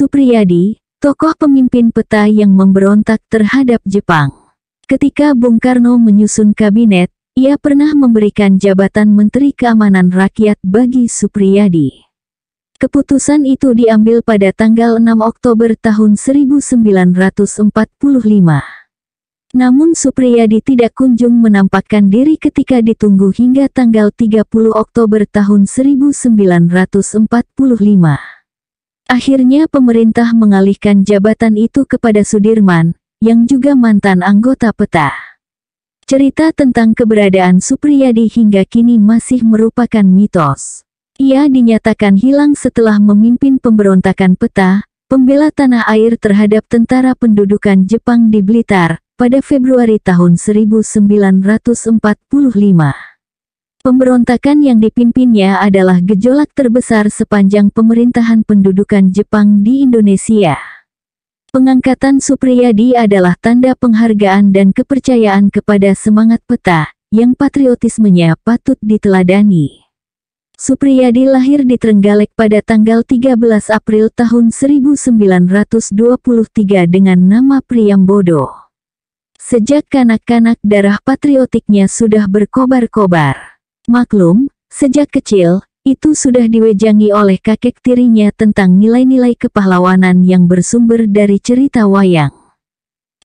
Supriyadi, tokoh pemimpin peta yang memberontak terhadap Jepang. Ketika Bung Karno menyusun kabinet, ia pernah memberikan jabatan Menteri Keamanan Rakyat bagi Supriyadi. Keputusan itu diambil pada tanggal 6 Oktober tahun 1945. Namun Supriyadi tidak kunjung menampakkan diri ketika ditunggu hingga tanggal 30 Oktober tahun 1945. Akhirnya pemerintah mengalihkan jabatan itu kepada Sudirman, yang juga mantan anggota PETA. Cerita tentang keberadaan Supriyadi hingga kini masih merupakan mitos. Ia dinyatakan hilang setelah memimpin pemberontakan PETA, pembela tanah air terhadap tentara pendudukan Jepang di Blitar, pada Februari tahun 1945. Pemberontakan yang dipimpinnya adalah gejolak terbesar sepanjang pemerintahan pendudukan Jepang di Indonesia. Pengangkatan Supriyadi adalah tanda penghargaan dan kepercayaan kepada semangat peta, yang patriotismenya patut diteladani. Supriyadi lahir di Trenggalek pada tanggal 13 April tahun 1923 dengan nama Priyambodo. Sejak kanak-kanak darah patriotiknya sudah berkobar-kobar. Maklum, sejak kecil, itu sudah diwejangi oleh kakek tirinya tentang nilai-nilai kepahlawanan yang bersumber dari cerita wayang.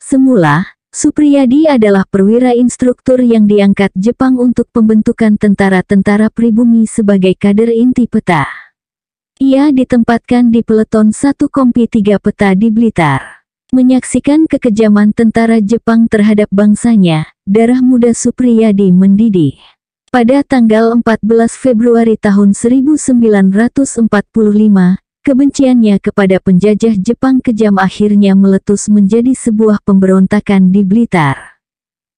Semula, Supriyadi adalah perwira instruktur yang diangkat Jepang untuk pembentukan tentara-tentara pribumi sebagai kader inti peta. Ia ditempatkan di peleton satu Kompi tiga peta di Blitar. Menyaksikan kekejaman tentara Jepang terhadap bangsanya, darah muda Supriyadi mendidih. Pada tanggal 14 Februari tahun 1945, kebenciannya kepada penjajah Jepang kejam akhirnya meletus menjadi sebuah pemberontakan di Blitar.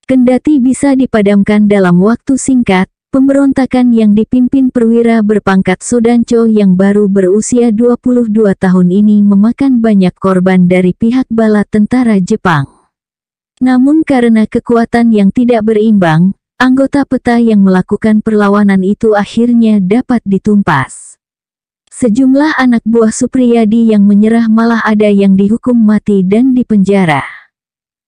Kendati bisa dipadamkan dalam waktu singkat, pemberontakan yang dipimpin perwira berpangkat Sodanco yang baru berusia 22 tahun ini memakan banyak korban dari pihak bala tentara Jepang. Namun karena kekuatan yang tidak berimbang, Anggota peta yang melakukan perlawanan itu akhirnya dapat ditumpas. Sejumlah anak buah Supriyadi yang menyerah malah ada yang dihukum mati dan dipenjara.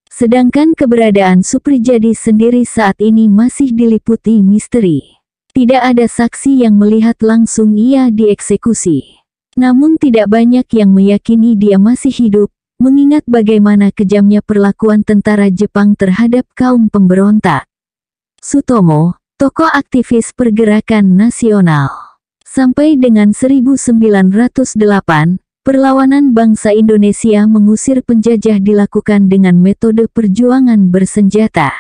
Sedangkan keberadaan Suprijadi sendiri saat ini masih diliputi misteri. Tidak ada saksi yang melihat langsung ia dieksekusi. Namun tidak banyak yang meyakini dia masih hidup, mengingat bagaimana kejamnya perlakuan tentara Jepang terhadap kaum pemberontak. Sutomo, tokoh aktivis pergerakan nasional. Sampai dengan 1908, perlawanan bangsa Indonesia mengusir penjajah dilakukan dengan metode perjuangan bersenjata.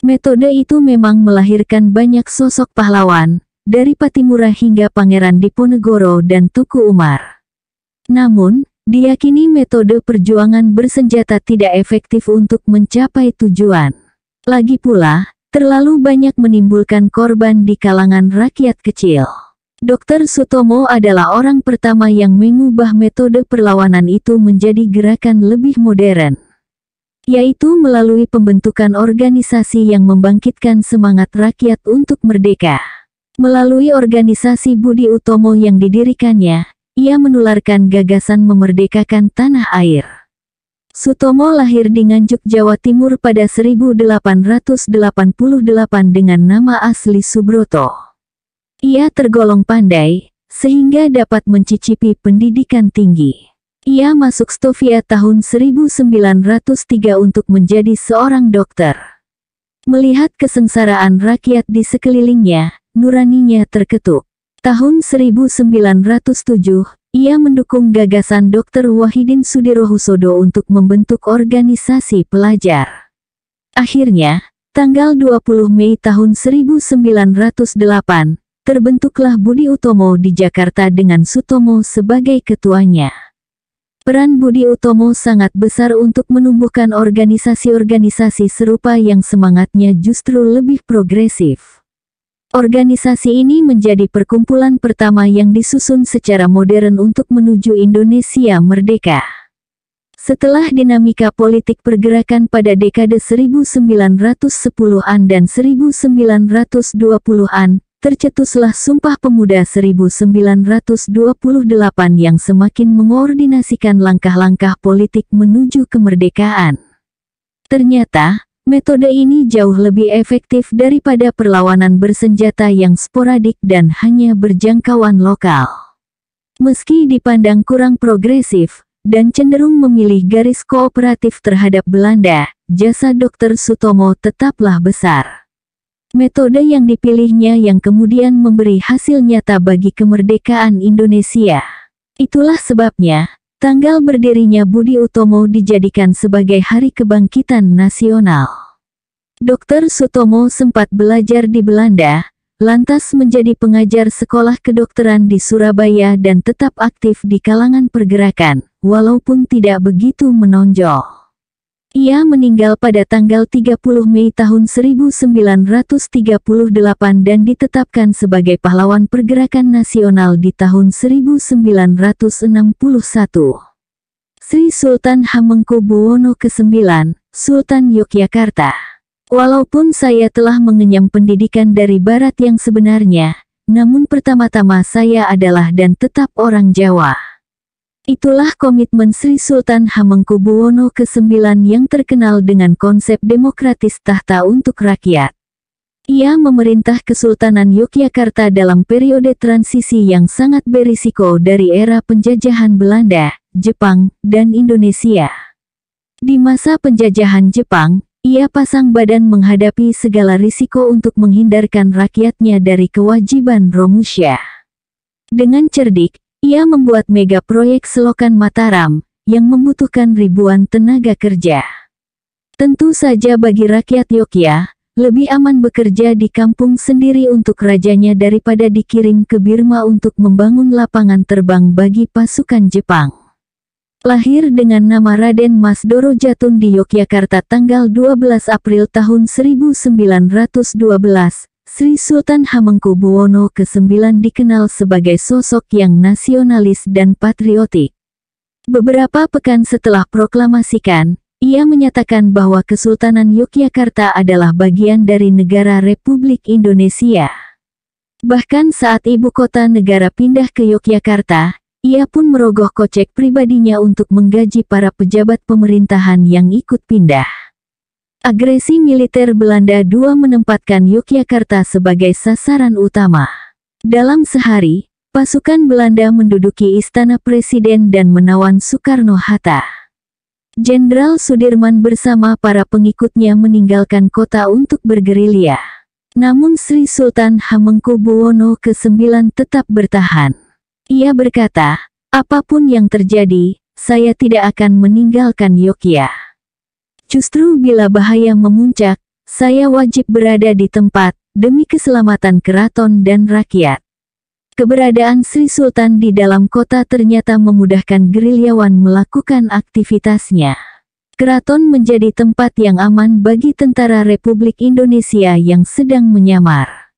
Metode itu memang melahirkan banyak sosok pahlawan, dari Patimura hingga Pangeran Diponegoro dan Tuku Umar. Namun, diyakini metode perjuangan bersenjata tidak efektif untuk mencapai tujuan. Lagi pula, terlalu banyak menimbulkan korban di kalangan rakyat kecil. Dr. Sutomo adalah orang pertama yang mengubah metode perlawanan itu menjadi gerakan lebih modern, yaitu melalui pembentukan organisasi yang membangkitkan semangat rakyat untuk merdeka. Melalui organisasi Budi Utomo yang didirikannya, ia menularkan gagasan memerdekakan tanah air. Sutomo lahir di Nganjuk, Jawa Timur pada 1888 dengan nama asli Subroto. Ia tergolong pandai, sehingga dapat mencicipi pendidikan tinggi. Ia masuk Stovia tahun 1903 untuk menjadi seorang dokter. Melihat kesengsaraan rakyat di sekelilingnya, nuraninya terketuk. Tahun 1907, ia mendukung gagasan Dr. Wahidin Sudirohusodo untuk membentuk organisasi pelajar. Akhirnya, tanggal 20 Mei tahun 1908, terbentuklah Budi Utomo di Jakarta dengan Sutomo sebagai ketuanya. Peran Budi Utomo sangat besar untuk menumbuhkan organisasi-organisasi serupa yang semangatnya justru lebih progresif. Organisasi ini menjadi perkumpulan pertama yang disusun secara modern untuk menuju Indonesia merdeka. Setelah dinamika politik pergerakan pada dekade 1910-an dan 1920-an, tercetuslah Sumpah Pemuda 1928 yang semakin mengordinasikan langkah-langkah politik menuju kemerdekaan. Ternyata, Metode ini jauh lebih efektif daripada perlawanan bersenjata yang sporadik dan hanya berjangkauan lokal. Meski dipandang kurang progresif dan cenderung memilih garis kooperatif terhadap Belanda, jasa Dr. Sutomo tetaplah besar. Metode yang dipilihnya yang kemudian memberi hasil nyata bagi kemerdekaan Indonesia. Itulah sebabnya, Tanggal berdirinya Budi Utomo dijadikan sebagai Hari Kebangkitan Nasional. Dokter Sutomo sempat belajar di Belanda, lantas menjadi pengajar sekolah kedokteran di Surabaya dan tetap aktif di kalangan pergerakan, walaupun tidak begitu menonjol. Ia meninggal pada tanggal 30 Mei tahun 1938 dan ditetapkan sebagai pahlawan pergerakan nasional di tahun 1961. Sri Sultan Hamengkubuwono ke-9, Sultan Yogyakarta. Walaupun saya telah mengenyam pendidikan dari barat yang sebenarnya, namun pertama-tama saya adalah dan tetap orang Jawa. Itulah komitmen Sri Sultan Hamengkubuwono ke-9 yang terkenal dengan konsep demokratis tahta untuk rakyat. Ia memerintah Kesultanan Yogyakarta dalam periode transisi yang sangat berisiko dari era penjajahan Belanda, Jepang, dan Indonesia. Di masa penjajahan Jepang, ia pasang badan menghadapi segala risiko untuk menghindarkan rakyatnya dari kewajiban Romusia. Dengan cerdik, ia membuat mega proyek selokan Mataram, yang membutuhkan ribuan tenaga kerja. Tentu saja bagi rakyat Yogyakarta, lebih aman bekerja di kampung sendiri untuk rajanya daripada dikirim ke Birma untuk membangun lapangan terbang bagi pasukan Jepang. Lahir dengan nama Raden Mas Doro Jatun di Yogyakarta tanggal 12 April tahun 1912, Sri Sultan Hamengkubuwono ke-9 dikenal sebagai sosok yang nasionalis dan patriotik. Beberapa pekan setelah proklamasikan, ia menyatakan bahwa Kesultanan Yogyakarta adalah bagian dari negara Republik Indonesia. Bahkan saat ibu kota negara pindah ke Yogyakarta, ia pun merogoh kocek pribadinya untuk menggaji para pejabat pemerintahan yang ikut pindah. Agresi militer Belanda II menempatkan Yogyakarta sebagai sasaran utama. Dalam sehari, pasukan Belanda menduduki Istana Presiden dan menawan Soekarno-Hatta. Jenderal Sudirman bersama para pengikutnya meninggalkan kota untuk bergerilya. Namun Sri Sultan Hamengkubuwono ke-9 tetap bertahan. Ia berkata, apapun yang terjadi, saya tidak akan meninggalkan Yogyakarta. Justru bila bahaya memuncak, saya wajib berada di tempat, demi keselamatan keraton dan rakyat. Keberadaan Sri Sultan di dalam kota ternyata memudahkan gerilyawan melakukan aktivitasnya. Keraton menjadi tempat yang aman bagi tentara Republik Indonesia yang sedang menyamar.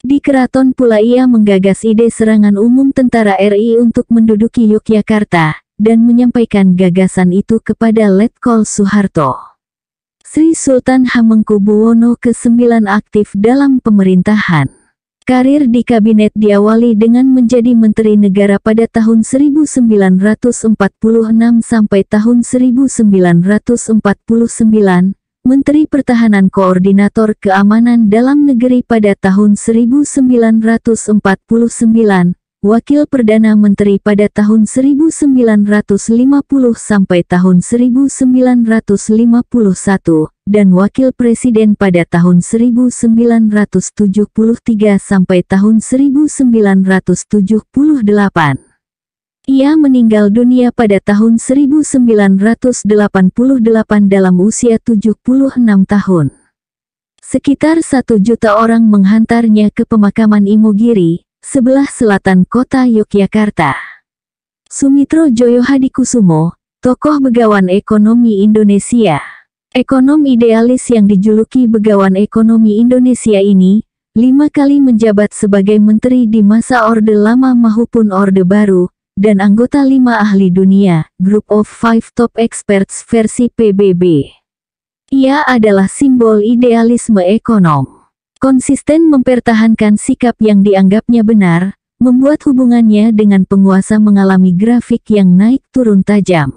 Di keraton pula ia menggagas ide serangan umum tentara RI untuk menduduki Yogyakarta, dan menyampaikan gagasan itu kepada Letkol Soeharto. Sri Sultan Hamengkubuwono ke-9 aktif dalam pemerintahan. Karir di kabinet diawali dengan menjadi Menteri Negara pada tahun 1946 sampai tahun 1949, Menteri Pertahanan Koordinator Keamanan Dalam Negeri pada tahun 1949, Wakil Perdana Menteri pada tahun 1950 sampai tahun 1951, dan Wakil Presiden pada tahun 1973 sampai tahun 1978. Ia meninggal dunia pada tahun 1988 dalam usia 76 tahun. Sekitar satu juta orang menghantarnya ke pemakaman Imogiri, sebelah selatan kota Yogyakarta. Sumitro Joyo Hadikusumo, tokoh begawan ekonomi Indonesia. Ekonom idealis yang dijuluki begawan ekonomi Indonesia ini, lima kali menjabat sebagai menteri di masa Orde Lama maupun Orde Baru, dan anggota lima ahli dunia, Group of Five Top Experts versi PBB. Ia adalah simbol idealisme ekonom. Konsisten mempertahankan sikap yang dianggapnya benar, membuat hubungannya dengan penguasa mengalami grafik yang naik turun tajam.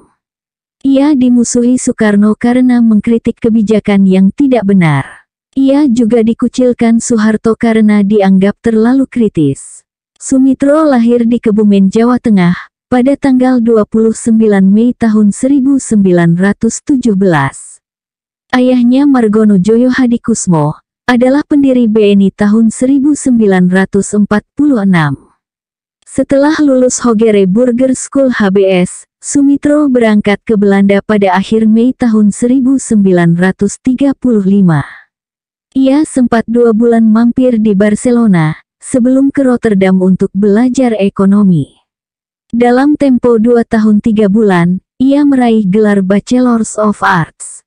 Ia dimusuhi Soekarno karena mengkritik kebijakan yang tidak benar. Ia juga dikucilkan Soeharto karena dianggap terlalu kritis. Sumitro lahir di Kebumen, Jawa Tengah, pada tanggal 29 Mei tahun 1917. Ayahnya Margono Joyo Hadikusmo, adalah pendiri BNI tahun 1946. Setelah lulus Hogere Burger School HBS, Sumitro berangkat ke Belanda pada akhir Mei tahun 1935. Ia sempat dua bulan mampir di Barcelona, sebelum ke Rotterdam untuk belajar ekonomi. Dalam tempo dua tahun tiga bulan, ia meraih gelar Bachelors of Arts.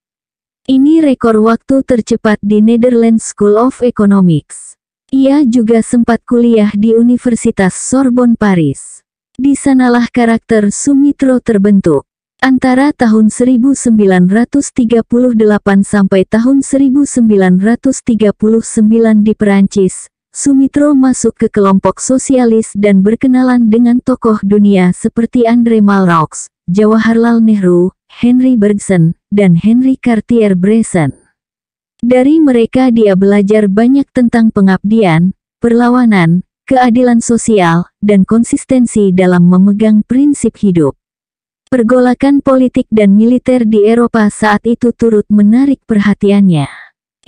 Ini rekor waktu tercepat di Netherlands School of Economics. Ia juga sempat kuliah di Universitas Sorbonne Paris. Di sanalah karakter Sumitro terbentuk. Antara tahun 1938 sampai tahun 1939 di Perancis, Sumitro masuk ke kelompok sosialis dan berkenalan dengan tokoh dunia seperti Andre Malraux, Jawaharlal Nehru, Henry Bergson, dan Henry Cartier-Bresson. Dari mereka dia belajar banyak tentang pengabdian, perlawanan, keadilan sosial, dan konsistensi dalam memegang prinsip hidup. Pergolakan politik dan militer di Eropa saat itu turut menarik perhatiannya.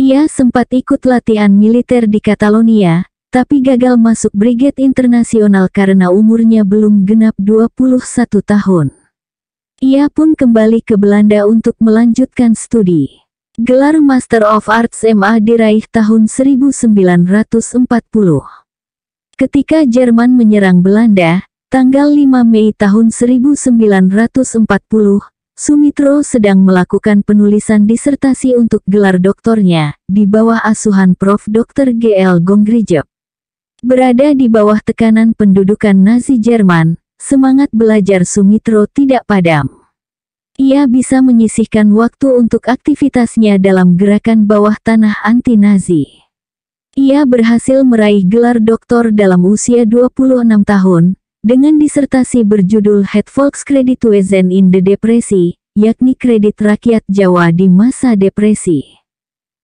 Ia sempat ikut latihan militer di Catalonia, tapi gagal masuk Brigade Internasional karena umurnya belum genap 21 tahun. Ia pun kembali ke Belanda untuk melanjutkan studi. Gelar Master of Arts MA diraih tahun 1940. Ketika Jerman menyerang Belanda, tanggal 5 Mei tahun 1940, Sumitro sedang melakukan penulisan disertasi untuk gelar doktornya, di bawah asuhan Prof. Dr. G.L. Gongrijep. Berada di bawah tekanan pendudukan Nazi Jerman, semangat belajar Sumitro tidak padam. Ia bisa menyisihkan waktu untuk aktivitasnya dalam gerakan bawah tanah anti-Nazi. Ia berhasil meraih gelar doktor dalam usia 26 tahun, dengan disertasi berjudul Het Volkskreditwezen in the Depresi, yakni kredit rakyat Jawa di masa depresi.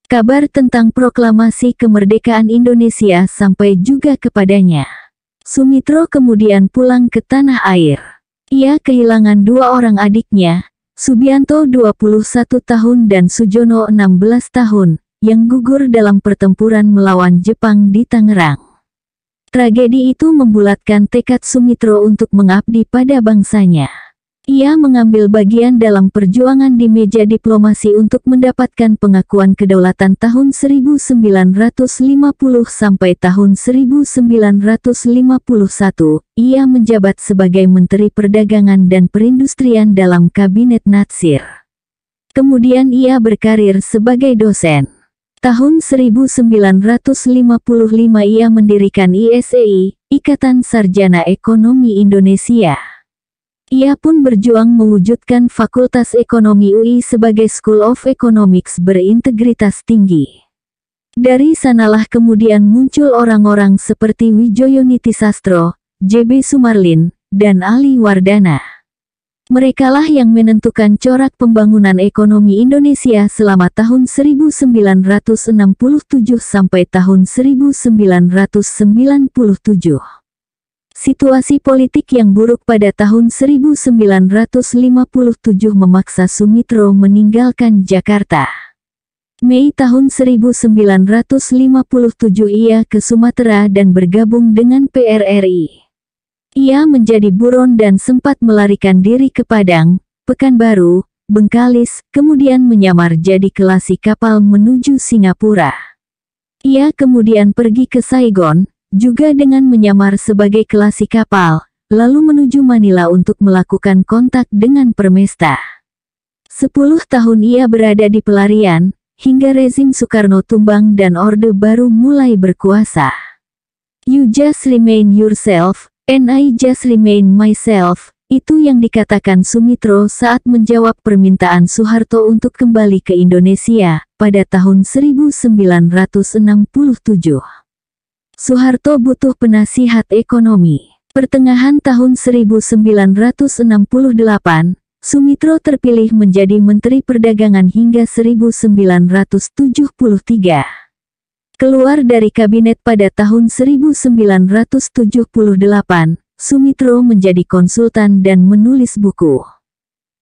Kabar tentang proklamasi kemerdekaan Indonesia sampai juga kepadanya. Sumitro kemudian pulang ke tanah air. Ia kehilangan dua orang adiknya, Subianto 21 tahun dan Sujono 16 tahun, yang gugur dalam pertempuran melawan Jepang di Tangerang. Tragedi itu membulatkan tekad Sumitro untuk mengabdi pada bangsanya. Ia mengambil bagian dalam perjuangan di meja diplomasi untuk mendapatkan pengakuan kedaulatan tahun 1950 sampai tahun 1951. Ia menjabat sebagai Menteri Perdagangan dan Perindustrian dalam Kabinet Natsir. Kemudian ia berkarir sebagai dosen. Tahun 1955 ia mendirikan ISEI, e Ikatan Sarjana Ekonomi Indonesia. Ia pun berjuang mewujudkan Fakultas Ekonomi UI sebagai School of Economics berintegritas tinggi. Dari sanalah kemudian muncul orang-orang seperti Wijoyo Nitisastro, JB Sumarlin, dan Ali Wardana. Merekalah yang menentukan corak pembangunan ekonomi Indonesia selama tahun 1967 sampai tahun 1997. Situasi politik yang buruk pada tahun 1957 memaksa Sumitro meninggalkan Jakarta. Mei tahun 1957 ia ke Sumatera dan bergabung dengan PRRI. Ia menjadi buron dan sempat melarikan diri ke Padang, Pekanbaru, Bengkalis, kemudian menyamar jadi kelasi kapal menuju Singapura. Ia kemudian pergi ke Saigon, juga dengan menyamar sebagai kelasi kapal, lalu menuju Manila untuk melakukan kontak dengan Permesta. Sepuluh tahun ia berada di pelarian, hingga rezim Soekarno tumbang dan Orde Baru mulai berkuasa. You just remain yourself, and I just remain myself, itu yang dikatakan Sumitro saat menjawab permintaan Soeharto untuk kembali ke Indonesia pada tahun 1967. Soeharto butuh penasihat ekonomi. Pertengahan tahun 1968, Sumitro terpilih menjadi Menteri Perdagangan hingga 1973. Keluar dari kabinet pada tahun 1978, Sumitro menjadi konsultan dan menulis buku.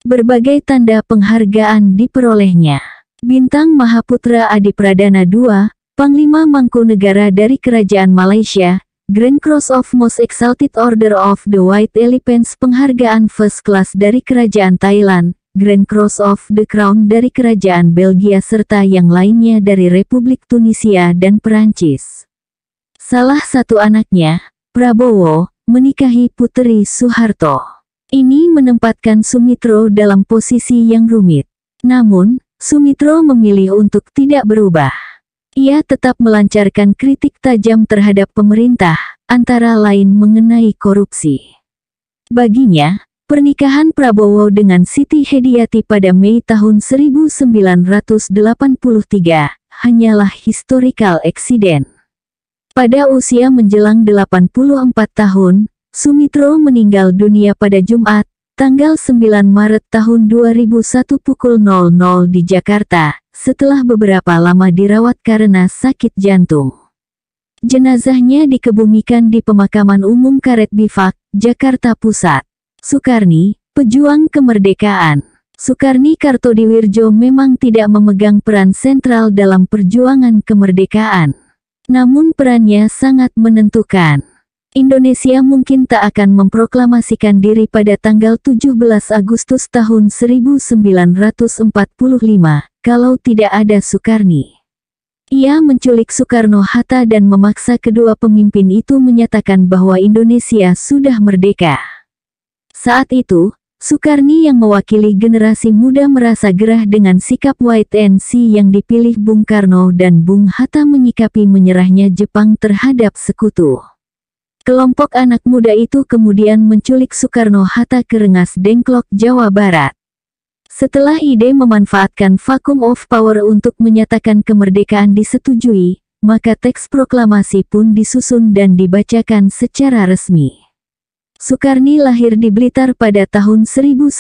Berbagai tanda penghargaan diperolehnya. Bintang Mahaputra Adi II, Panglima Mangku Negara dari Kerajaan Malaysia, Grand Cross of Most Exalted Order of the White Elephants penghargaan first class dari Kerajaan Thailand, Grand Cross of the Crown dari Kerajaan Belgia serta yang lainnya dari Republik Tunisia dan Perancis. Salah satu anaknya, Prabowo, menikahi Putri Soeharto. Ini menempatkan Sumitro dalam posisi yang rumit. Namun, Sumitro memilih untuk tidak berubah. Ia tetap melancarkan kritik tajam terhadap pemerintah, antara lain mengenai korupsi. Baginya, pernikahan Prabowo dengan Siti Hediati pada Mei tahun 1983 hanyalah historical accident. Pada usia menjelang 84 tahun, Sumitro meninggal dunia pada Jumat, tanggal 9 Maret tahun 2001 pukul 00 di Jakarta, setelah beberapa lama dirawat karena sakit jantung. Jenazahnya dikebumikan di Pemakaman Umum Karet Bifak, Jakarta Pusat. Sukarni, pejuang kemerdekaan. Soekarni Kartodiwirjo memang tidak memegang peran sentral dalam perjuangan kemerdekaan. Namun perannya sangat menentukan. Indonesia mungkin tak akan memproklamasikan diri pada tanggal 17 Agustus tahun 1945 kalau tidak ada Soekarni. Ia menculik Soekarno-Hatta dan memaksa kedua pemimpin itu menyatakan bahwa Indonesia sudah merdeka. Saat itu, Soekarni yang mewakili generasi muda merasa gerah dengan sikap White NC yang dipilih Bung Karno dan Bung Hatta menyikapi menyerahnya Jepang terhadap sekutu. Kelompok anak muda itu kemudian menculik Soekarno-Hatta ke Rengas Dengklok, Jawa Barat. Setelah ide memanfaatkan vakum of power untuk menyatakan kemerdekaan disetujui, maka teks proklamasi pun disusun dan dibacakan secara resmi. Soekarni lahir di Blitar pada tahun 1916.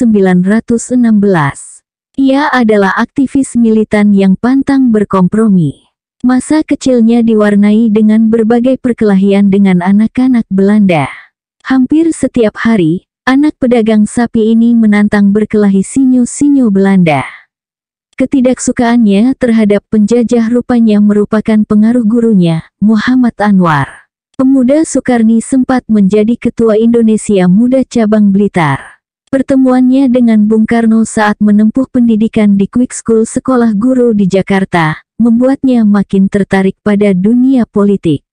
Ia adalah aktivis militan yang pantang berkompromi. Masa kecilnya diwarnai dengan berbagai perkelahian dengan anak-anak Belanda. Hampir setiap hari, anak pedagang sapi ini menantang berkelahi sinyo-sinyo Belanda. Ketidaksukaannya terhadap penjajah rupanya merupakan pengaruh gurunya, Muhammad Anwar. Pemuda Soekarni sempat menjadi ketua Indonesia Muda Cabang Blitar. Pertemuannya dengan Bung Karno saat menempuh pendidikan di Quick School Sekolah Guru di Jakarta, membuatnya makin tertarik pada dunia politik.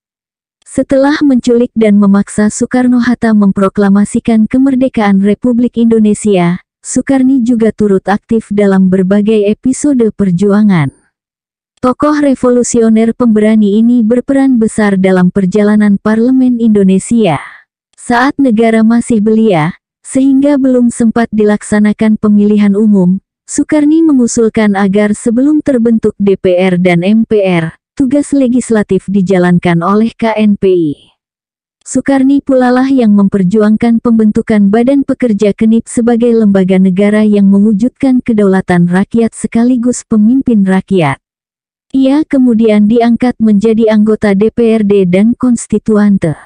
Setelah menculik dan memaksa Soekarno-Hatta memproklamasikan kemerdekaan Republik Indonesia, Soekarni juga turut aktif dalam berbagai episode perjuangan. Tokoh revolusioner pemberani ini berperan besar dalam perjalanan parlemen Indonesia. Saat negara masih belia, sehingga belum sempat dilaksanakan pemilihan umum, Soekarni mengusulkan agar sebelum terbentuk DPR dan MPR, tugas legislatif dijalankan oleh KNPI. Soekarni lah yang memperjuangkan pembentukan Badan Pekerja Kenip sebagai lembaga negara yang mewujudkan kedaulatan rakyat sekaligus pemimpin rakyat. Ia kemudian diangkat menjadi anggota DPRD dan konstituante.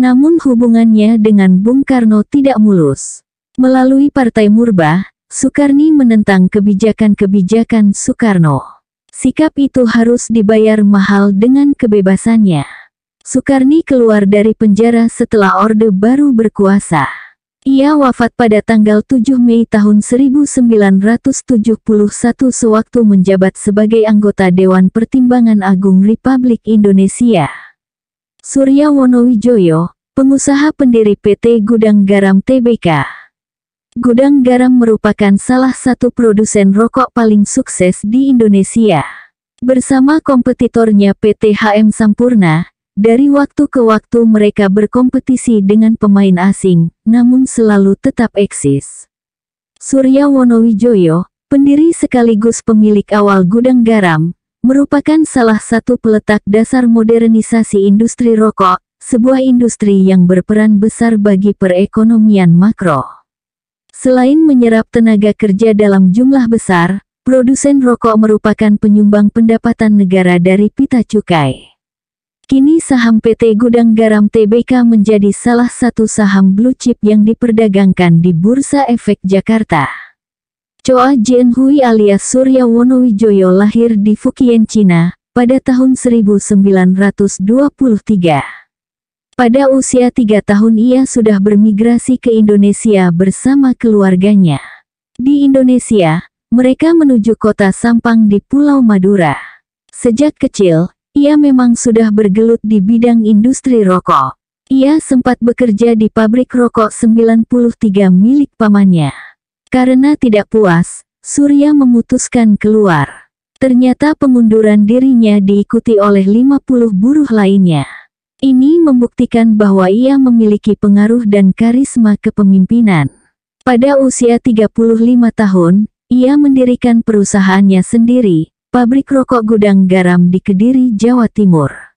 Namun hubungannya dengan Bung Karno tidak mulus. Melalui Partai Murba, Soekarni menentang kebijakan-kebijakan Soekarno. Sikap itu harus dibayar mahal dengan kebebasannya. Soekarni keluar dari penjara setelah Orde Baru berkuasa. Ia wafat pada tanggal 7 Mei tahun 1971 sewaktu menjabat sebagai anggota Dewan Pertimbangan Agung Republik Indonesia. Surya Wonowijoyo, pengusaha pendiri PT Gudang Garam TBK. Gudang Garam merupakan salah satu produsen rokok paling sukses di Indonesia. Bersama kompetitornya PT HM Sampurna, dari waktu ke waktu mereka berkompetisi dengan pemain asing, namun selalu tetap eksis. Surya Wonowijoyo, pendiri sekaligus pemilik awal Gudang Garam, merupakan salah satu peletak dasar modernisasi industri rokok, sebuah industri yang berperan besar bagi perekonomian makro. Selain menyerap tenaga kerja dalam jumlah besar, produsen rokok merupakan penyumbang pendapatan negara dari pita cukai. Kini saham PT Gudang Garam TBK menjadi salah satu saham blue chip yang diperdagangkan di Bursa Efek Jakarta. Choa Jien Hui alias Surya Wonowijoyo lahir di Fukien, Cina, pada tahun 1923. Pada usia tiga tahun ia sudah bermigrasi ke Indonesia bersama keluarganya. Di Indonesia, mereka menuju kota Sampang di Pulau Madura. Sejak kecil, ia memang sudah bergelut di bidang industri rokok. Ia sempat bekerja di pabrik rokok 93 milik pamannya. Karena tidak puas, Surya memutuskan keluar. Ternyata pengunduran dirinya diikuti oleh 50 buruh lainnya. Ini membuktikan bahwa ia memiliki pengaruh dan karisma kepemimpinan. Pada usia 35 tahun, ia mendirikan perusahaannya sendiri, pabrik rokok gudang garam di Kediri, Jawa Timur.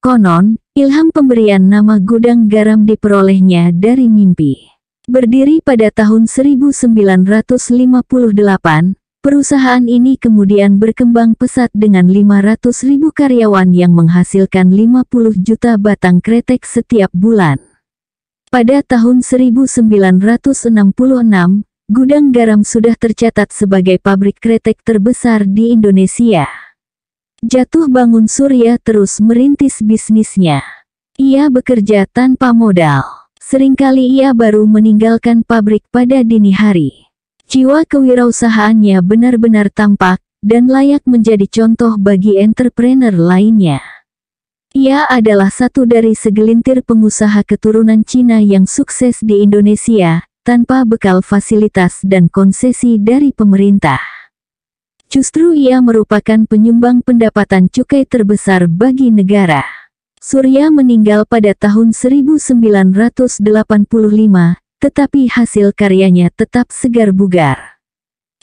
Konon, ilham pemberian nama gudang garam diperolehnya dari mimpi. Berdiri pada tahun 1958, Perusahaan ini kemudian berkembang pesat dengan 500 ribu karyawan yang menghasilkan 50 juta batang kretek setiap bulan. Pada tahun 1966, Gudang Garam sudah tercatat sebagai pabrik kretek terbesar di Indonesia. Jatuh bangun Surya terus merintis bisnisnya. Ia bekerja tanpa modal. Seringkali ia baru meninggalkan pabrik pada dini hari. Jiwa kewirausahaannya benar-benar tampak dan layak menjadi contoh bagi entrepreneur lainnya. Ia adalah satu dari segelintir pengusaha keturunan Cina yang sukses di Indonesia, tanpa bekal fasilitas dan konsesi dari pemerintah. Justru ia merupakan penyumbang pendapatan cukai terbesar bagi negara. Surya meninggal pada tahun 1985 tetapi hasil karyanya tetap segar bugar.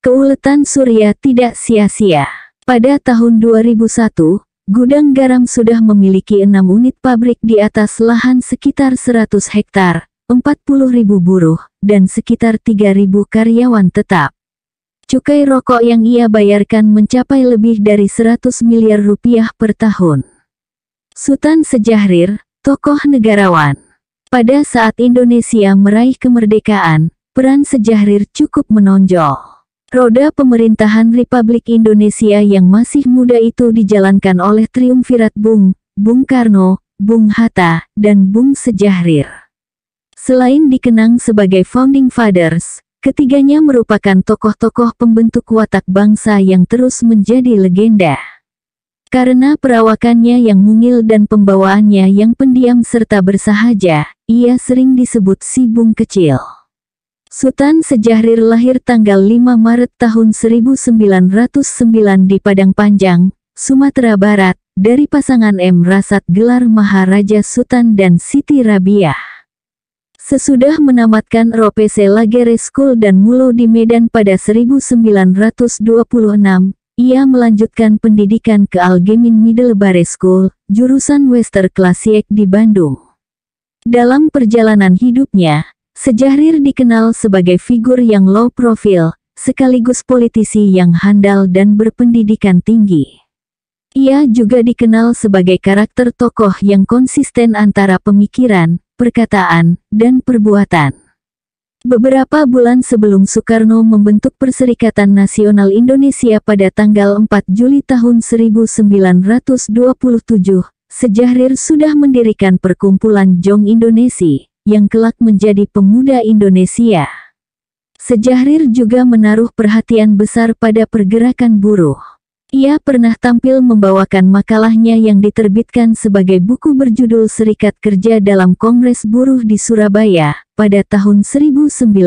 Keuletan Surya tidak sia-sia. Pada tahun 2001, Gudang garam sudah memiliki enam unit pabrik di atas lahan sekitar 100 hektar, 40 ribu buruh, dan sekitar 3 ribu karyawan tetap. Cukai rokok yang ia bayarkan mencapai lebih dari 100 miliar rupiah per tahun. Sultan Sejahrir, tokoh negarawan, pada saat Indonesia meraih kemerdekaan, peran Sejahrir cukup menonjol. Roda pemerintahan Republik Indonesia yang masih muda itu dijalankan oleh triumvirat Bung, Bung Karno, Bung Hatta, dan Bung Sejahrir. Selain dikenang sebagai founding fathers, ketiganya merupakan tokoh-tokoh pembentuk watak bangsa yang terus menjadi legenda. Karena perawakannya yang mungil dan pembawaannya yang pendiam serta bersahaja, ia sering disebut si bung kecil. Sultan Sejahrir lahir tanggal 5 Maret tahun 1909 di Padang Panjang, Sumatera Barat, dari pasangan M. Rasat gelar Maharaja Sultan dan Siti Rabiah. Sesudah menamatkan Ropese Lagere School dan MULO di Medan pada 1926, ia melanjutkan pendidikan ke Algemin Middlebury School, jurusan Western Classic di Bandung. Dalam perjalanan hidupnya, Sejahrir dikenal sebagai figur yang low profile, sekaligus politisi yang handal dan berpendidikan tinggi. Ia juga dikenal sebagai karakter tokoh yang konsisten antara pemikiran, perkataan, dan perbuatan. Beberapa bulan sebelum Soekarno membentuk Perserikatan Nasional Indonesia pada tanggal 4 Juli tahun 1927, Sejahrir sudah mendirikan perkumpulan Jong Indonesia, yang kelak menjadi pemuda Indonesia. Sejahrir juga menaruh perhatian besar pada pergerakan buruh. Ia pernah tampil membawakan makalahnya yang diterbitkan sebagai buku berjudul Serikat Kerja dalam Kongres Buruh di Surabaya pada tahun 1932.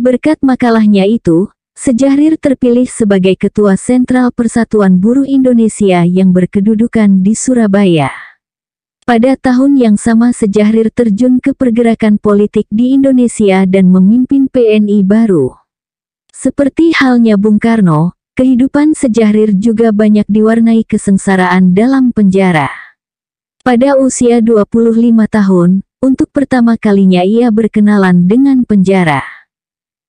Berkat makalahnya itu, Sejahrir terpilih sebagai Ketua Sentral Persatuan Buruh Indonesia yang berkedudukan di Surabaya. Pada tahun yang sama Sejahrir terjun ke pergerakan politik di Indonesia dan memimpin PNI baru. Seperti halnya Bung Karno, kehidupan Sejahrir juga banyak diwarnai kesengsaraan dalam penjara. Pada usia 25 tahun, untuk pertama kalinya ia berkenalan dengan penjara.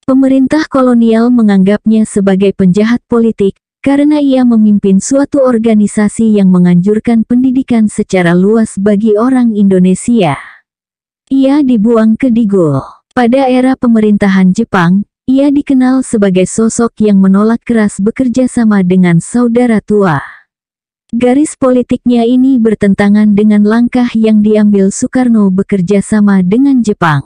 Pemerintah kolonial menganggapnya sebagai penjahat politik, karena ia memimpin suatu organisasi yang menganjurkan pendidikan secara luas bagi orang Indonesia. Ia dibuang ke Digul. Pada era pemerintahan Jepang, ia dikenal sebagai sosok yang menolak keras bekerja sama dengan saudara tua. Garis politiknya ini bertentangan dengan langkah yang diambil Soekarno bekerja sama dengan Jepang.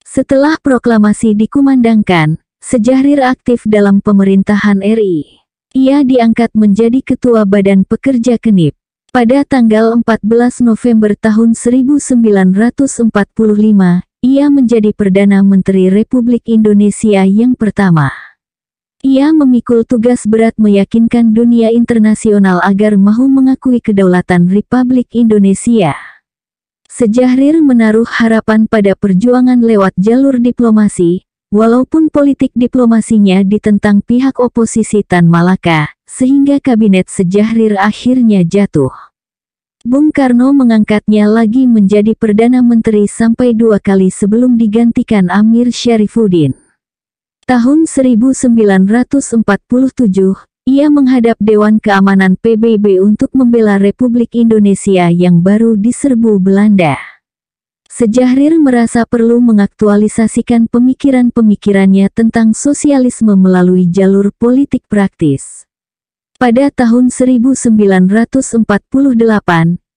Setelah proklamasi dikumandangkan, Sejahrir aktif dalam pemerintahan RI. Ia diangkat menjadi Ketua Badan Pekerja Kenip. Pada tanggal 14 November tahun 1945, ia menjadi Perdana Menteri Republik Indonesia yang pertama. Ia memikul tugas berat meyakinkan dunia internasional agar mau mengakui kedaulatan Republik Indonesia. Sejahrir menaruh harapan pada perjuangan lewat jalur diplomasi, walaupun politik diplomasinya ditentang pihak oposisi Tan Malaka, sehingga kabinet Sejahrir akhirnya jatuh. Bung Karno mengangkatnya lagi menjadi Perdana Menteri sampai dua kali sebelum digantikan Amir Syarifuddin. Tahun 1947, ia menghadap Dewan Keamanan PBB untuk membela Republik Indonesia yang baru diserbu Belanda. Sejahrir merasa perlu mengaktualisasikan pemikiran-pemikirannya tentang sosialisme melalui jalur politik praktis. Pada tahun 1948,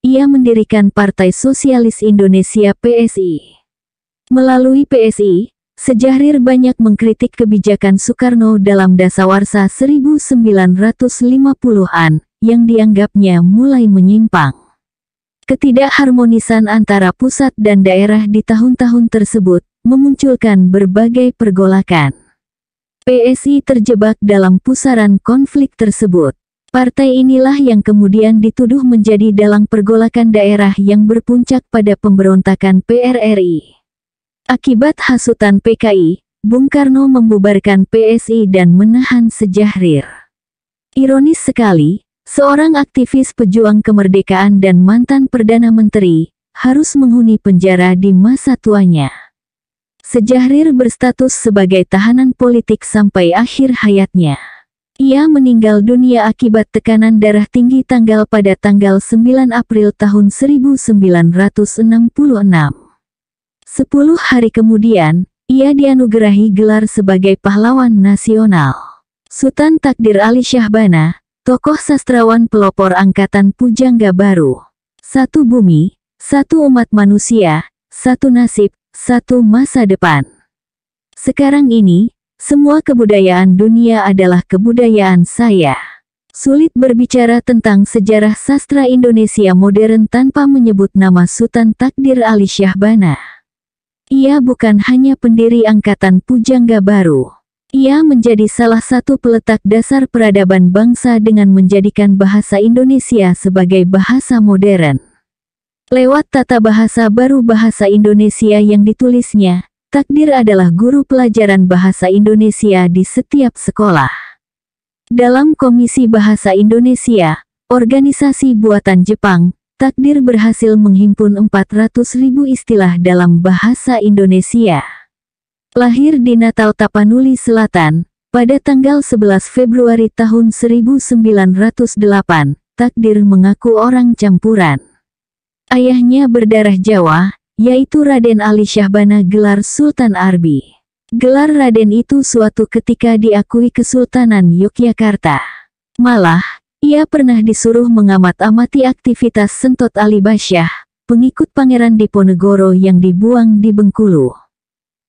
ia mendirikan Partai Sosialis Indonesia PSI. Melalui PSI, Sejahrir banyak mengkritik kebijakan Soekarno dalam dasawarsa 1950-an yang dianggapnya mulai menyimpang. Ketidakharmonisan antara pusat dan daerah di tahun-tahun tersebut memunculkan berbagai pergolakan. PSI terjebak dalam pusaran konflik tersebut. Partai inilah yang kemudian dituduh menjadi dalang pergolakan daerah yang berpuncak pada pemberontakan PRRI. Akibat hasutan PKI, Bung Karno membubarkan PSI dan menahan Sejahrir. Ironis sekali, seorang aktivis pejuang kemerdekaan dan mantan Perdana Menteri, harus menghuni penjara di masa tuanya. Sejahrir berstatus sebagai tahanan politik sampai akhir hayatnya. Ia meninggal dunia akibat tekanan darah tinggi tanggal pada tanggal 9 April tahun 1966. Sepuluh hari kemudian, ia dianugerahi gelar sebagai pahlawan nasional. Sultan Takdir Ali Syahbana, tokoh sastrawan pelopor angkatan Pujangga Baru. Satu bumi, satu umat manusia, satu nasib, satu masa depan. Sekarang ini, semua kebudayaan dunia adalah kebudayaan saya. Sulit berbicara tentang sejarah sastra Indonesia modern tanpa menyebut nama Sultan Takdir Ali Syahbana. Ia bukan hanya pendiri angkatan Pujangga baru. Ia menjadi salah satu peletak dasar peradaban bangsa dengan menjadikan bahasa Indonesia sebagai bahasa modern. Lewat tata bahasa baru bahasa Indonesia yang ditulisnya, takdir adalah guru pelajaran bahasa Indonesia di setiap sekolah. Dalam Komisi Bahasa Indonesia, organisasi buatan Jepang, Takdir berhasil menghimpun 400 ribu istilah dalam bahasa Indonesia. Lahir di Natal Tapanuli Selatan, pada tanggal 11 Februari tahun 1908, Takdir mengaku orang campuran. Ayahnya berdarah Jawa, yaitu Raden Ali Syahbana gelar Sultan Arbi. Gelar Raden itu suatu ketika diakui Kesultanan Yogyakarta. Malah, ia pernah disuruh mengamat-amati aktivitas Sentot Ali Basyah, pengikut Pangeran Diponegoro yang dibuang di Bengkulu.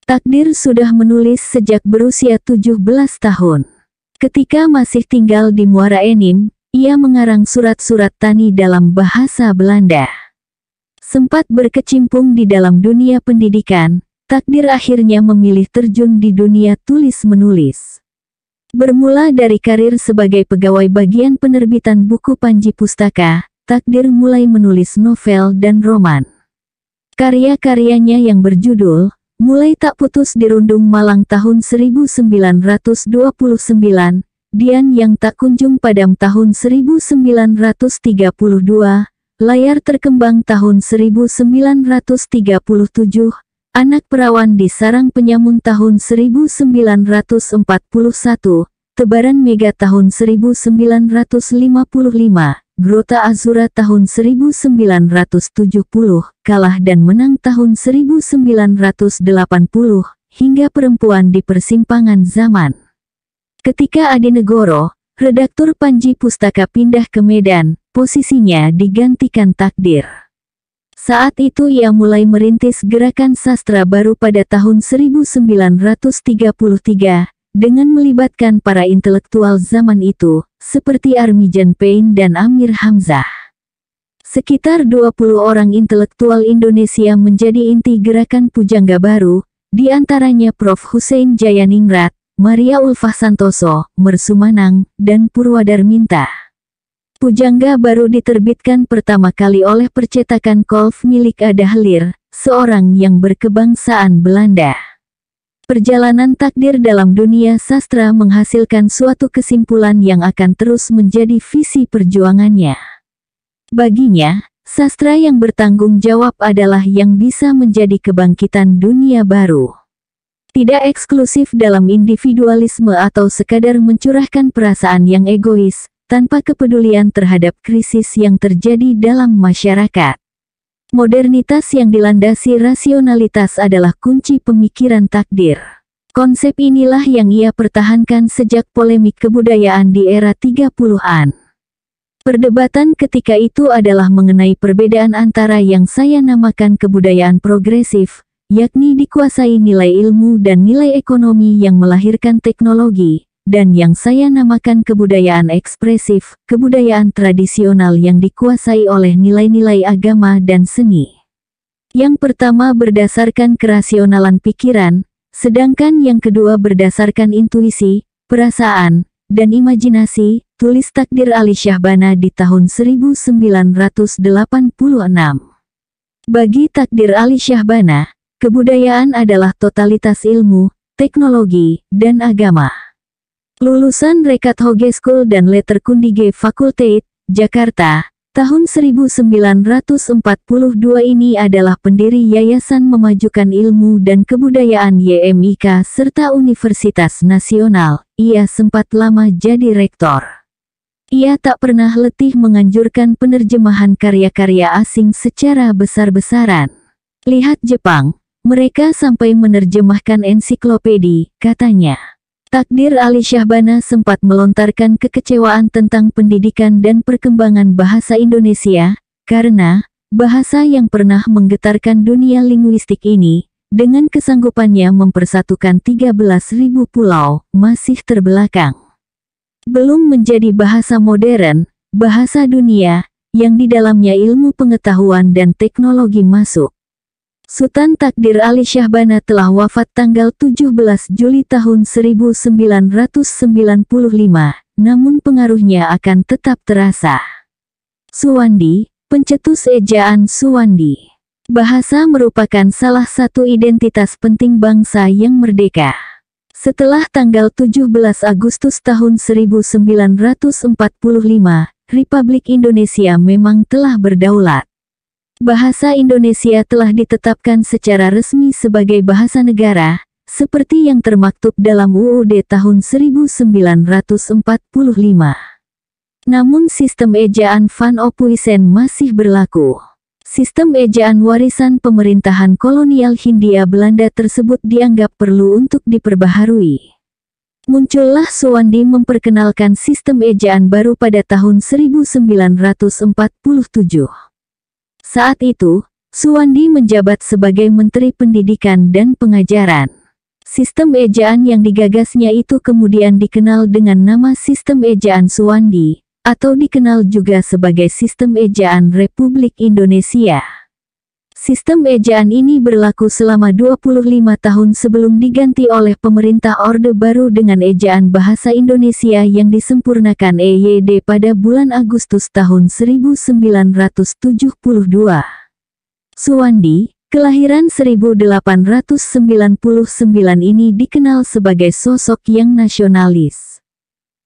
Takdir sudah menulis sejak berusia 17 tahun. Ketika masih tinggal di Muara Enim, ia mengarang surat-surat tani dalam bahasa Belanda. Sempat berkecimpung di dalam dunia pendidikan, takdir akhirnya memilih terjun di dunia tulis-menulis. Bermula dari karir sebagai pegawai bagian penerbitan buku Panji Pustaka, Takdir mulai menulis novel dan roman. Karya-karyanya yang berjudul, mulai tak putus dirundung Malang tahun 1929, Dian yang tak kunjung padam tahun 1932, Layar terkembang tahun 1937, Anak Perawan di Sarang Penyamun tahun 1941, Tebaran Mega tahun 1955, Grota Azura tahun 1970, Kalah dan Menang tahun 1980, hingga Perempuan di Persimpangan Zaman. Ketika Adi Negoro, redaktur Panji Pustaka pindah ke Medan, posisinya digantikan takdir. Saat itu ia mulai merintis gerakan sastra baru pada tahun 1933 dengan melibatkan para intelektual zaman itu, seperti Armijan Payne dan Amir Hamzah. Sekitar 20 orang intelektual Indonesia menjadi inti gerakan pujangga baru, di antaranya Prof. Hussein Jayaningrat, Maria Ulfah Santoso, Mersumanang, dan Purwadarminta. Pujangga baru diterbitkan pertama kali oleh percetakan Kolf milik Adahlir, seorang yang berkebangsaan Belanda. Perjalanan takdir dalam dunia sastra menghasilkan suatu kesimpulan yang akan terus menjadi visi perjuangannya. Baginya, sastra yang bertanggung jawab adalah yang bisa menjadi kebangkitan dunia baru. Tidak eksklusif dalam individualisme atau sekadar mencurahkan perasaan yang egois, tanpa kepedulian terhadap krisis yang terjadi dalam masyarakat. Modernitas yang dilandasi rasionalitas adalah kunci pemikiran takdir. Konsep inilah yang ia pertahankan sejak polemik kebudayaan di era 30-an. Perdebatan ketika itu adalah mengenai perbedaan antara yang saya namakan kebudayaan progresif, yakni dikuasai nilai ilmu dan nilai ekonomi yang melahirkan teknologi, dan yang saya namakan kebudayaan ekspresif, kebudayaan tradisional yang dikuasai oleh nilai-nilai agama dan seni. Yang pertama berdasarkan kerasionalan pikiran, sedangkan yang kedua berdasarkan intuisi, perasaan, dan imajinasi, tulis takdir Ali Syahbana di tahun 1986. Bagi takdir Ali Syahbana, Kebudayaan adalah totalitas ilmu, teknologi, dan agama. Lulusan Rekat Hoge School dan Letter Kundige Fakultet, Jakarta, tahun 1942 ini adalah pendiri Yayasan Memajukan Ilmu dan Kebudayaan YMIK serta Universitas Nasional. Ia sempat lama jadi rektor. Ia tak pernah letih menganjurkan penerjemahan karya-karya asing secara besar-besaran. Lihat Jepang, mereka sampai menerjemahkan ensiklopedi, katanya. Takdir Ali Syahbana sempat melontarkan kekecewaan tentang pendidikan dan perkembangan bahasa Indonesia, karena bahasa yang pernah menggetarkan dunia linguistik ini, dengan kesanggupannya mempersatukan 13.000 pulau, masih terbelakang. Belum menjadi bahasa modern, bahasa dunia, yang di dalamnya ilmu pengetahuan dan teknologi masuk. Sultan Takdir Ali Syahbana telah wafat tanggal 17 Juli tahun 1995, namun pengaruhnya akan tetap terasa. Suwandi, pencetus ejaan Suwandi. Bahasa merupakan salah satu identitas penting bangsa yang merdeka. Setelah tanggal 17 Agustus tahun 1945, Republik Indonesia memang telah berdaulat. Bahasa Indonesia telah ditetapkan secara resmi sebagai bahasa negara, seperti yang termaktub dalam UUD tahun 1945. Namun sistem ejaan Van Opuisen masih berlaku. Sistem ejaan warisan pemerintahan kolonial Hindia Belanda tersebut dianggap perlu untuk diperbaharui. Muncullah Suwandi memperkenalkan sistem ejaan baru pada tahun 1947. Saat itu, Suwandi menjabat sebagai Menteri Pendidikan dan Pengajaran. Sistem ejaan yang digagasnya itu kemudian dikenal dengan nama Sistem Ejaan Suwandi, atau dikenal juga sebagai Sistem Ejaan Republik Indonesia. Sistem ejaan ini berlaku selama 25 tahun sebelum diganti oleh pemerintah Orde Baru dengan ejaan bahasa Indonesia yang disempurnakan EYD pada bulan Agustus tahun 1972. Suwandi, kelahiran 1899 ini dikenal sebagai sosok yang nasionalis.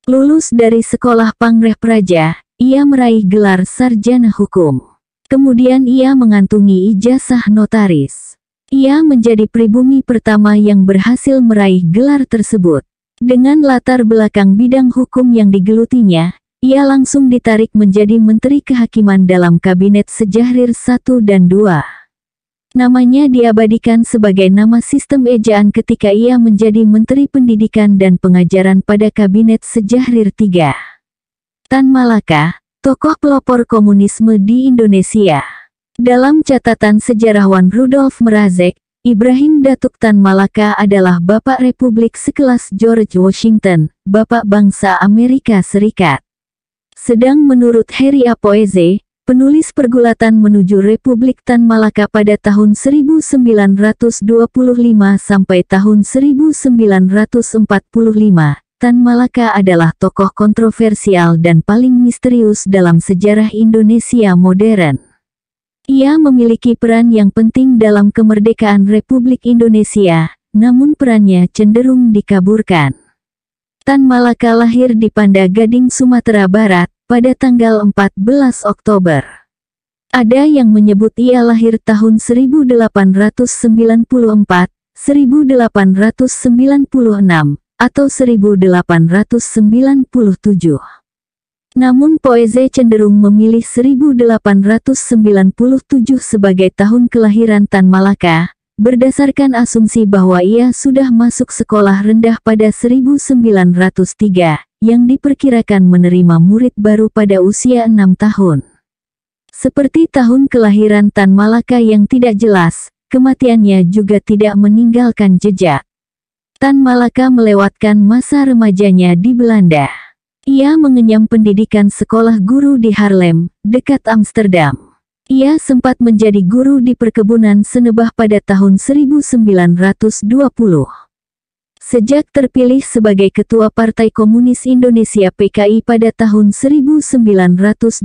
Lulus dari sekolah Pangreh Praja, ia meraih gelar sarjana hukum. Kemudian ia mengantungi ijazah notaris. Ia menjadi pribumi pertama yang berhasil meraih gelar tersebut. Dengan latar belakang bidang hukum yang digelutinya, ia langsung ditarik menjadi Menteri Kehakiman dalam Kabinet Sejahrir 1 dan 2. Namanya diabadikan sebagai nama sistem ejaan ketika ia menjadi Menteri Pendidikan dan Pengajaran pada Kabinet Sejahrir 3. Tan Malaka, tokoh pelopor komunisme di Indonesia. Dalam catatan sejarawan Rudolf Merazek, Ibrahim Datuk Tan Malaka adalah Bapak Republik sekelas George Washington, Bapak Bangsa Amerika Serikat. Sedang menurut Harry Apoeze, penulis pergulatan menuju Republik Tan Malaka pada tahun 1925 sampai tahun 1945, Tan Malaka adalah tokoh kontroversial dan paling misterius dalam sejarah Indonesia modern. Ia memiliki peran yang penting dalam kemerdekaan Republik Indonesia, namun perannya cenderung dikaburkan. Tan Malaka lahir di Panda Gading, Sumatera Barat, pada tanggal 14 Oktober. Ada yang menyebut ia lahir tahun 1894, 1896, atau 1897. Namun Poez cenderung memilih 1897 sebagai tahun kelahiran Tan Malaka, berdasarkan asumsi bahwa ia sudah masuk sekolah rendah pada 1903, yang diperkirakan menerima murid baru pada usia enam tahun. Seperti tahun kelahiran Tan Malaka yang tidak jelas, kematiannya juga tidak meninggalkan jejak. Tan Malaka melewatkan masa remajanya di Belanda. Ia mengenyam pendidikan sekolah guru di Harlem, dekat Amsterdam. Ia sempat menjadi guru di perkebunan Senebah pada tahun 1920. Sejak terpilih sebagai Ketua Partai Komunis Indonesia PKI pada tahun 1921,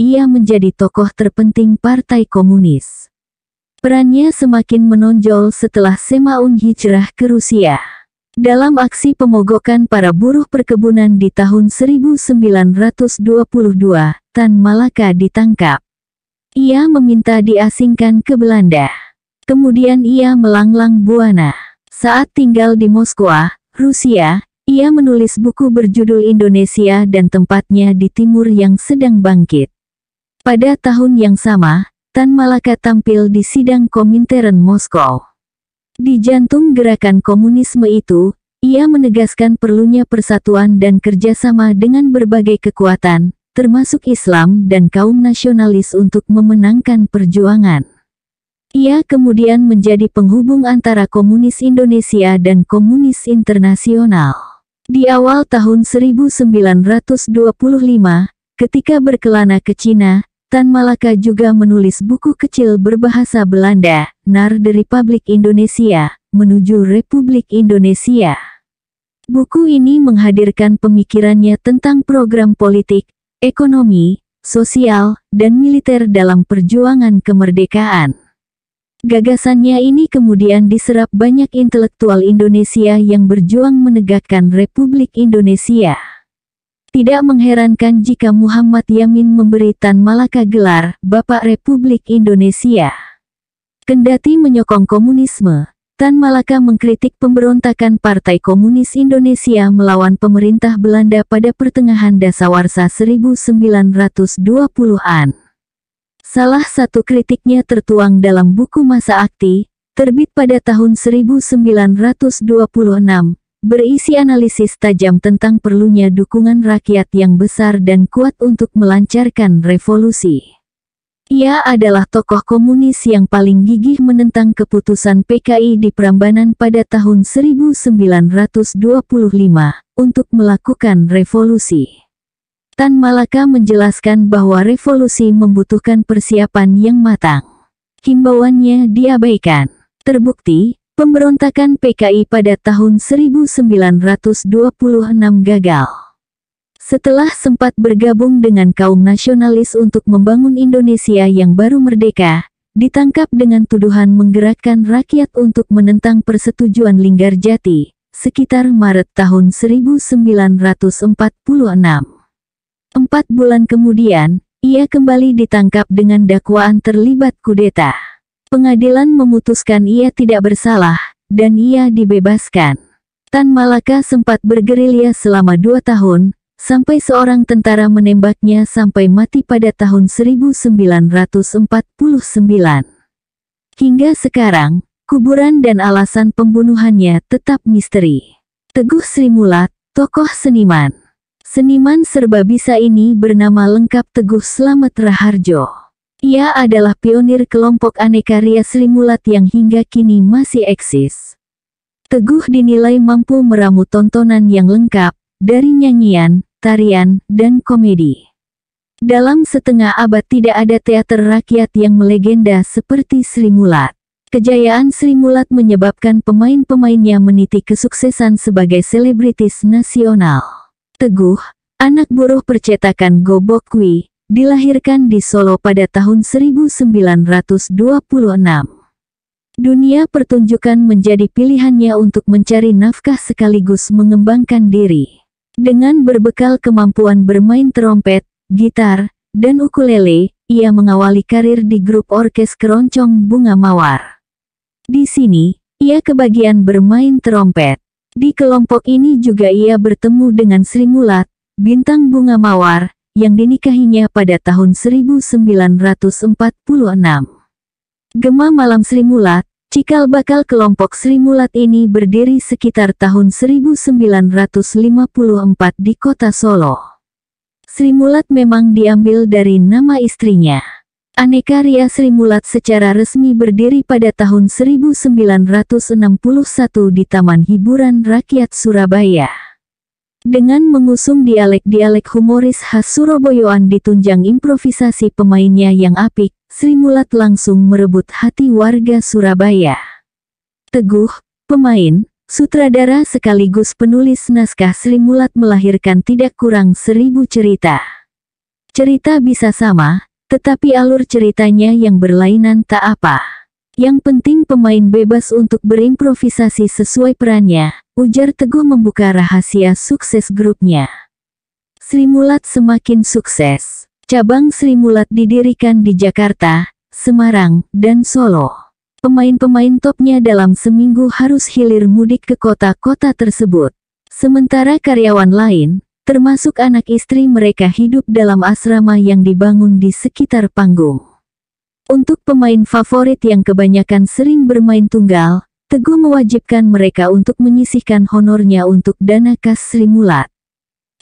ia menjadi tokoh terpenting Partai Komunis. Perannya semakin menonjol setelah Semaun hijrah ke Rusia. Dalam aksi pemogokan para buruh perkebunan di tahun 1922, Tan Malaka ditangkap. Ia meminta diasingkan ke Belanda. Kemudian ia melanglang buana. Saat tinggal di Moskwa, Rusia, ia menulis buku berjudul Indonesia dan tempatnya di timur yang sedang bangkit. Pada tahun yang sama, Tan Malaka tampil di sidang Komintern Moskow. Di jantung gerakan komunisme itu, ia menegaskan perlunya persatuan dan kerjasama dengan berbagai kekuatan, termasuk Islam dan kaum nasionalis untuk memenangkan perjuangan. Ia kemudian menjadi penghubung antara komunis Indonesia dan komunis internasional. Di awal tahun 1925, ketika berkelana ke Cina, Tan Malaka juga menulis buku kecil berbahasa Belanda, Nar de Republik Indonesia, menuju Republik Indonesia. Buku ini menghadirkan pemikirannya tentang program politik, ekonomi, sosial, dan militer dalam perjuangan kemerdekaan. Gagasannya ini kemudian diserap banyak intelektual Indonesia yang berjuang menegakkan Republik Indonesia. Tidak mengherankan jika Muhammad Yamin memberi Tan Malaka gelar Bapak Republik Indonesia. Kendati menyokong komunisme, Tan Malaka mengkritik pemberontakan Partai Komunis Indonesia melawan pemerintah Belanda pada pertengahan dasawarsa 1920-an. Salah satu kritiknya tertuang dalam buku Masa Akti, terbit pada tahun 1926, berisi analisis tajam tentang perlunya dukungan rakyat yang besar dan kuat untuk melancarkan revolusi. Ia adalah tokoh komunis yang paling gigih menentang keputusan PKI di Prambanan pada tahun 1925 untuk melakukan revolusi. Tan Malaka menjelaskan bahwa revolusi membutuhkan persiapan yang matang. Himbauannya diabaikan. Terbukti, Pemberontakan PKI pada tahun 1926 gagal. Setelah sempat bergabung dengan kaum nasionalis untuk membangun Indonesia yang baru merdeka, ditangkap dengan tuduhan menggerakkan rakyat untuk menentang persetujuan Linggarjati, sekitar Maret tahun 1946. Empat bulan kemudian, ia kembali ditangkap dengan dakwaan terlibat kudeta. Pengadilan memutuskan ia tidak bersalah, dan ia dibebaskan. Tan Malaka sempat bergerilya selama dua tahun, sampai seorang tentara menembaknya sampai mati pada tahun 1949. Hingga sekarang, kuburan dan alasan pembunuhannya tetap misteri. Teguh Sri Mulat, tokoh seniman. Seniman serba bisa ini bernama lengkap Teguh Slamet Raharjo. Ia adalah pionir kelompok aneka rias limulat yang hingga kini masih eksis. Teguh dinilai mampu meramu tontonan yang lengkap, dari nyanyian, tarian, dan komedi. Dalam setengah abad tidak ada teater rakyat yang melegenda seperti Sri Mulat. Kejayaan Sri Mulat menyebabkan pemain-pemainnya meniti kesuksesan sebagai selebritis nasional. Teguh, anak buruh percetakan Gobokwi, Dilahirkan di Solo pada tahun 1926. Dunia pertunjukan menjadi pilihannya untuk mencari nafkah sekaligus mengembangkan diri. Dengan berbekal kemampuan bermain trompet, gitar, dan ukulele, ia mengawali karir di grup orkes keroncong Bunga Mawar. Di sini, ia kebagian bermain trompet. Di kelompok ini juga ia bertemu dengan Sri Mulat, bintang Bunga Mawar, yang dinikahinya pada tahun 1946. Gema Malam Sri Mulat, cikal bakal kelompok Sri Mulat ini berdiri sekitar tahun 1954 di kota Solo. Sri Mulat memang diambil dari nama istrinya. Aneka Ria Sri Mulat secara resmi berdiri pada tahun 1961 di Taman Hiburan Rakyat Surabaya. Dengan mengusung dialek-dialek humoris khas Surabayaan ditunjang improvisasi pemainnya yang apik, Sri Mulat langsung merebut hati warga Surabaya. Teguh, pemain, sutradara sekaligus penulis naskah Sri Mulat melahirkan tidak kurang seribu cerita. Cerita bisa sama, tetapi alur ceritanya yang berlainan tak apa. Yang penting pemain bebas untuk berimprovisasi sesuai perannya, ujar Teguh membuka rahasia sukses grupnya. Sri semakin sukses. Cabang Sri didirikan di Jakarta, Semarang, dan Solo. Pemain-pemain topnya dalam seminggu harus hilir mudik ke kota-kota tersebut. Sementara karyawan lain, termasuk anak istri mereka hidup dalam asrama yang dibangun di sekitar panggung. Untuk pemain favorit yang kebanyakan sering bermain tunggal, Teguh mewajibkan mereka untuk menyisihkan honornya untuk dana kas Sri Mulat.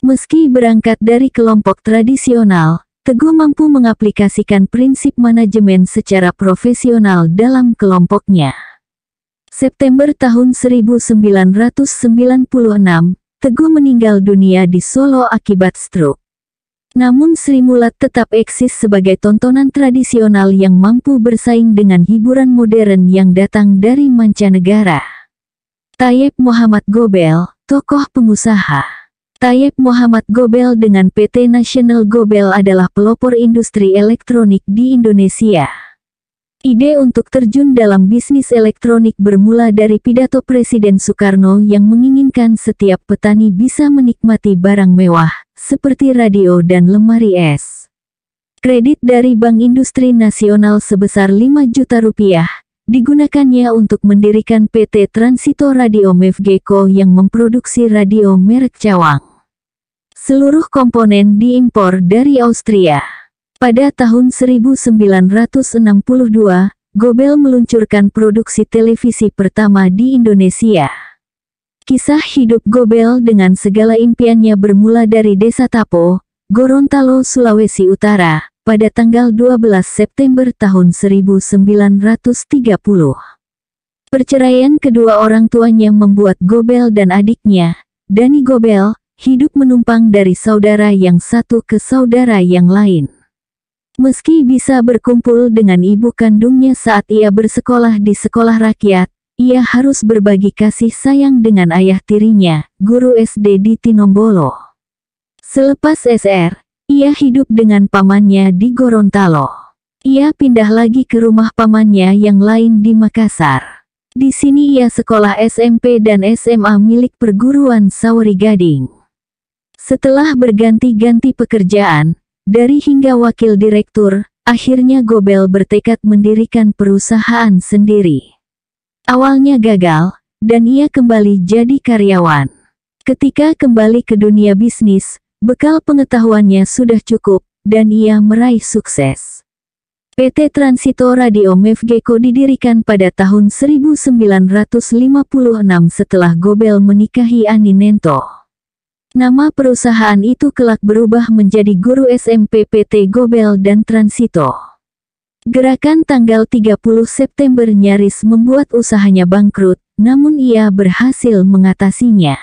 Meski berangkat dari kelompok tradisional, Teguh mampu mengaplikasikan prinsip manajemen secara profesional dalam kelompoknya. September tahun 1996, Teguh meninggal dunia di Solo akibat stroke. Namun Sri Mulat tetap eksis sebagai tontonan tradisional yang mampu bersaing dengan hiburan modern yang datang dari mancanegara. Tayyip Muhammad Gobel, tokoh pengusaha. Tayyip Muhammad Gobel dengan PT National Gobel adalah pelopor industri elektronik di Indonesia. Ide untuk terjun dalam bisnis elektronik bermula dari pidato Presiden Soekarno yang menginginkan setiap petani bisa menikmati barang mewah, seperti radio dan lemari es. Kredit dari Bank Industri Nasional sebesar 5 juta rupiah, digunakannya untuk mendirikan PT Transito Radio Mevgeko yang memproduksi radio merek Cawang. Seluruh komponen diimpor dari Austria. Pada tahun 1962, Gobel meluncurkan produksi televisi pertama di Indonesia. Kisah hidup Gobel dengan segala impiannya bermula dari Desa Tapo, Gorontalo, Sulawesi Utara, pada tanggal 12 September tahun 1930. Perceraian kedua orang tuanya membuat Gobel dan adiknya, Dani Gobel, hidup menumpang dari saudara yang satu ke saudara yang lain. Meski bisa berkumpul dengan ibu kandungnya saat ia bersekolah di sekolah rakyat, ia harus berbagi kasih sayang dengan ayah tirinya, guru SD di Tinombolo. Selepas SR, ia hidup dengan pamannya di Gorontalo. Ia pindah lagi ke rumah pamannya yang lain di Makassar. Di sini ia sekolah SMP dan SMA milik perguruan Sawari Gading. Setelah berganti-ganti pekerjaan, dari hingga wakil direktur, akhirnya Gobel bertekad mendirikan perusahaan sendiri. Awalnya gagal, dan ia kembali jadi karyawan. Ketika kembali ke dunia bisnis, bekal pengetahuannya sudah cukup, dan ia meraih sukses. PT Transito Radio Mevgeko didirikan pada tahun 1956 setelah Gobel menikahi Aninento. Nama perusahaan itu kelak berubah menjadi Guru SMP PT Gobel dan Transito. Gerakan tanggal 30 September nyaris membuat usahanya bangkrut, namun ia berhasil mengatasinya.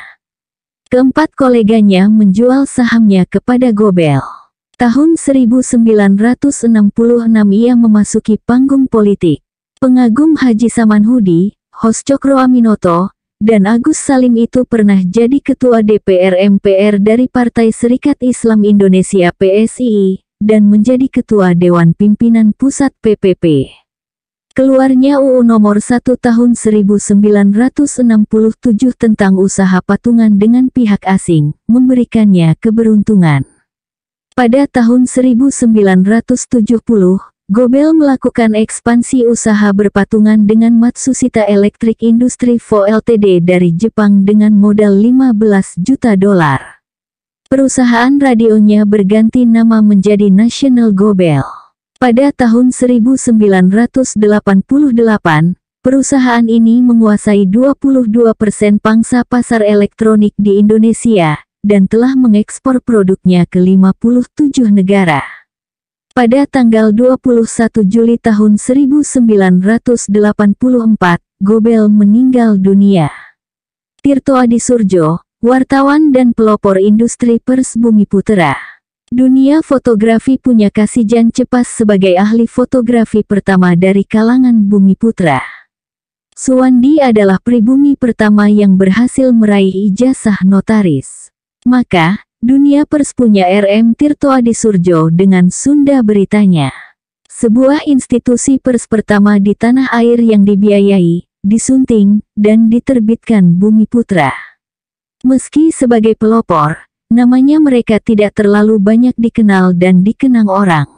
Keempat koleganya menjual sahamnya kepada Gobel. Tahun 1966 ia memasuki panggung politik. Pengagum Haji Samanhudi, Hos Cokro Aminoto, dan Agus Salim itu pernah jadi Ketua DPR MPR dari Partai Serikat Islam Indonesia PSI, dan menjadi Ketua Dewan Pimpinan Pusat PPP. Keluarnya UU nomor 1 tahun 1967 tentang usaha patungan dengan pihak asing, memberikannya keberuntungan. Pada tahun 1970, Gobel melakukan ekspansi usaha berpatungan dengan Matsushita Electric Industry (VLTD) Ltd dari Jepang dengan modal 15 juta dolar. Perusahaan radionya berganti nama menjadi National Gobel. Pada tahun 1988, perusahaan ini menguasai 22 persen pangsa pasar elektronik di Indonesia dan telah mengekspor produknya ke 57 negara. Pada tanggal 21 Juli tahun 1984, Gobel meninggal dunia. Tirto Adi Surjo, wartawan dan pelopor industri pers Bumi Putera. Dunia fotografi punya kasihan Cepas sebagai ahli fotografi pertama dari kalangan Bumi Putra. Suwandi adalah pribumi pertama yang berhasil meraih ijazah notaris. Maka, Dunia Pers punya RM Tirto Adi Surjo dengan Sunda Beritanya. Sebuah institusi pers pertama di tanah air yang dibiayai, disunting, dan diterbitkan Bumi Putra. Meski sebagai pelopor, namanya mereka tidak terlalu banyak dikenal dan dikenang orang.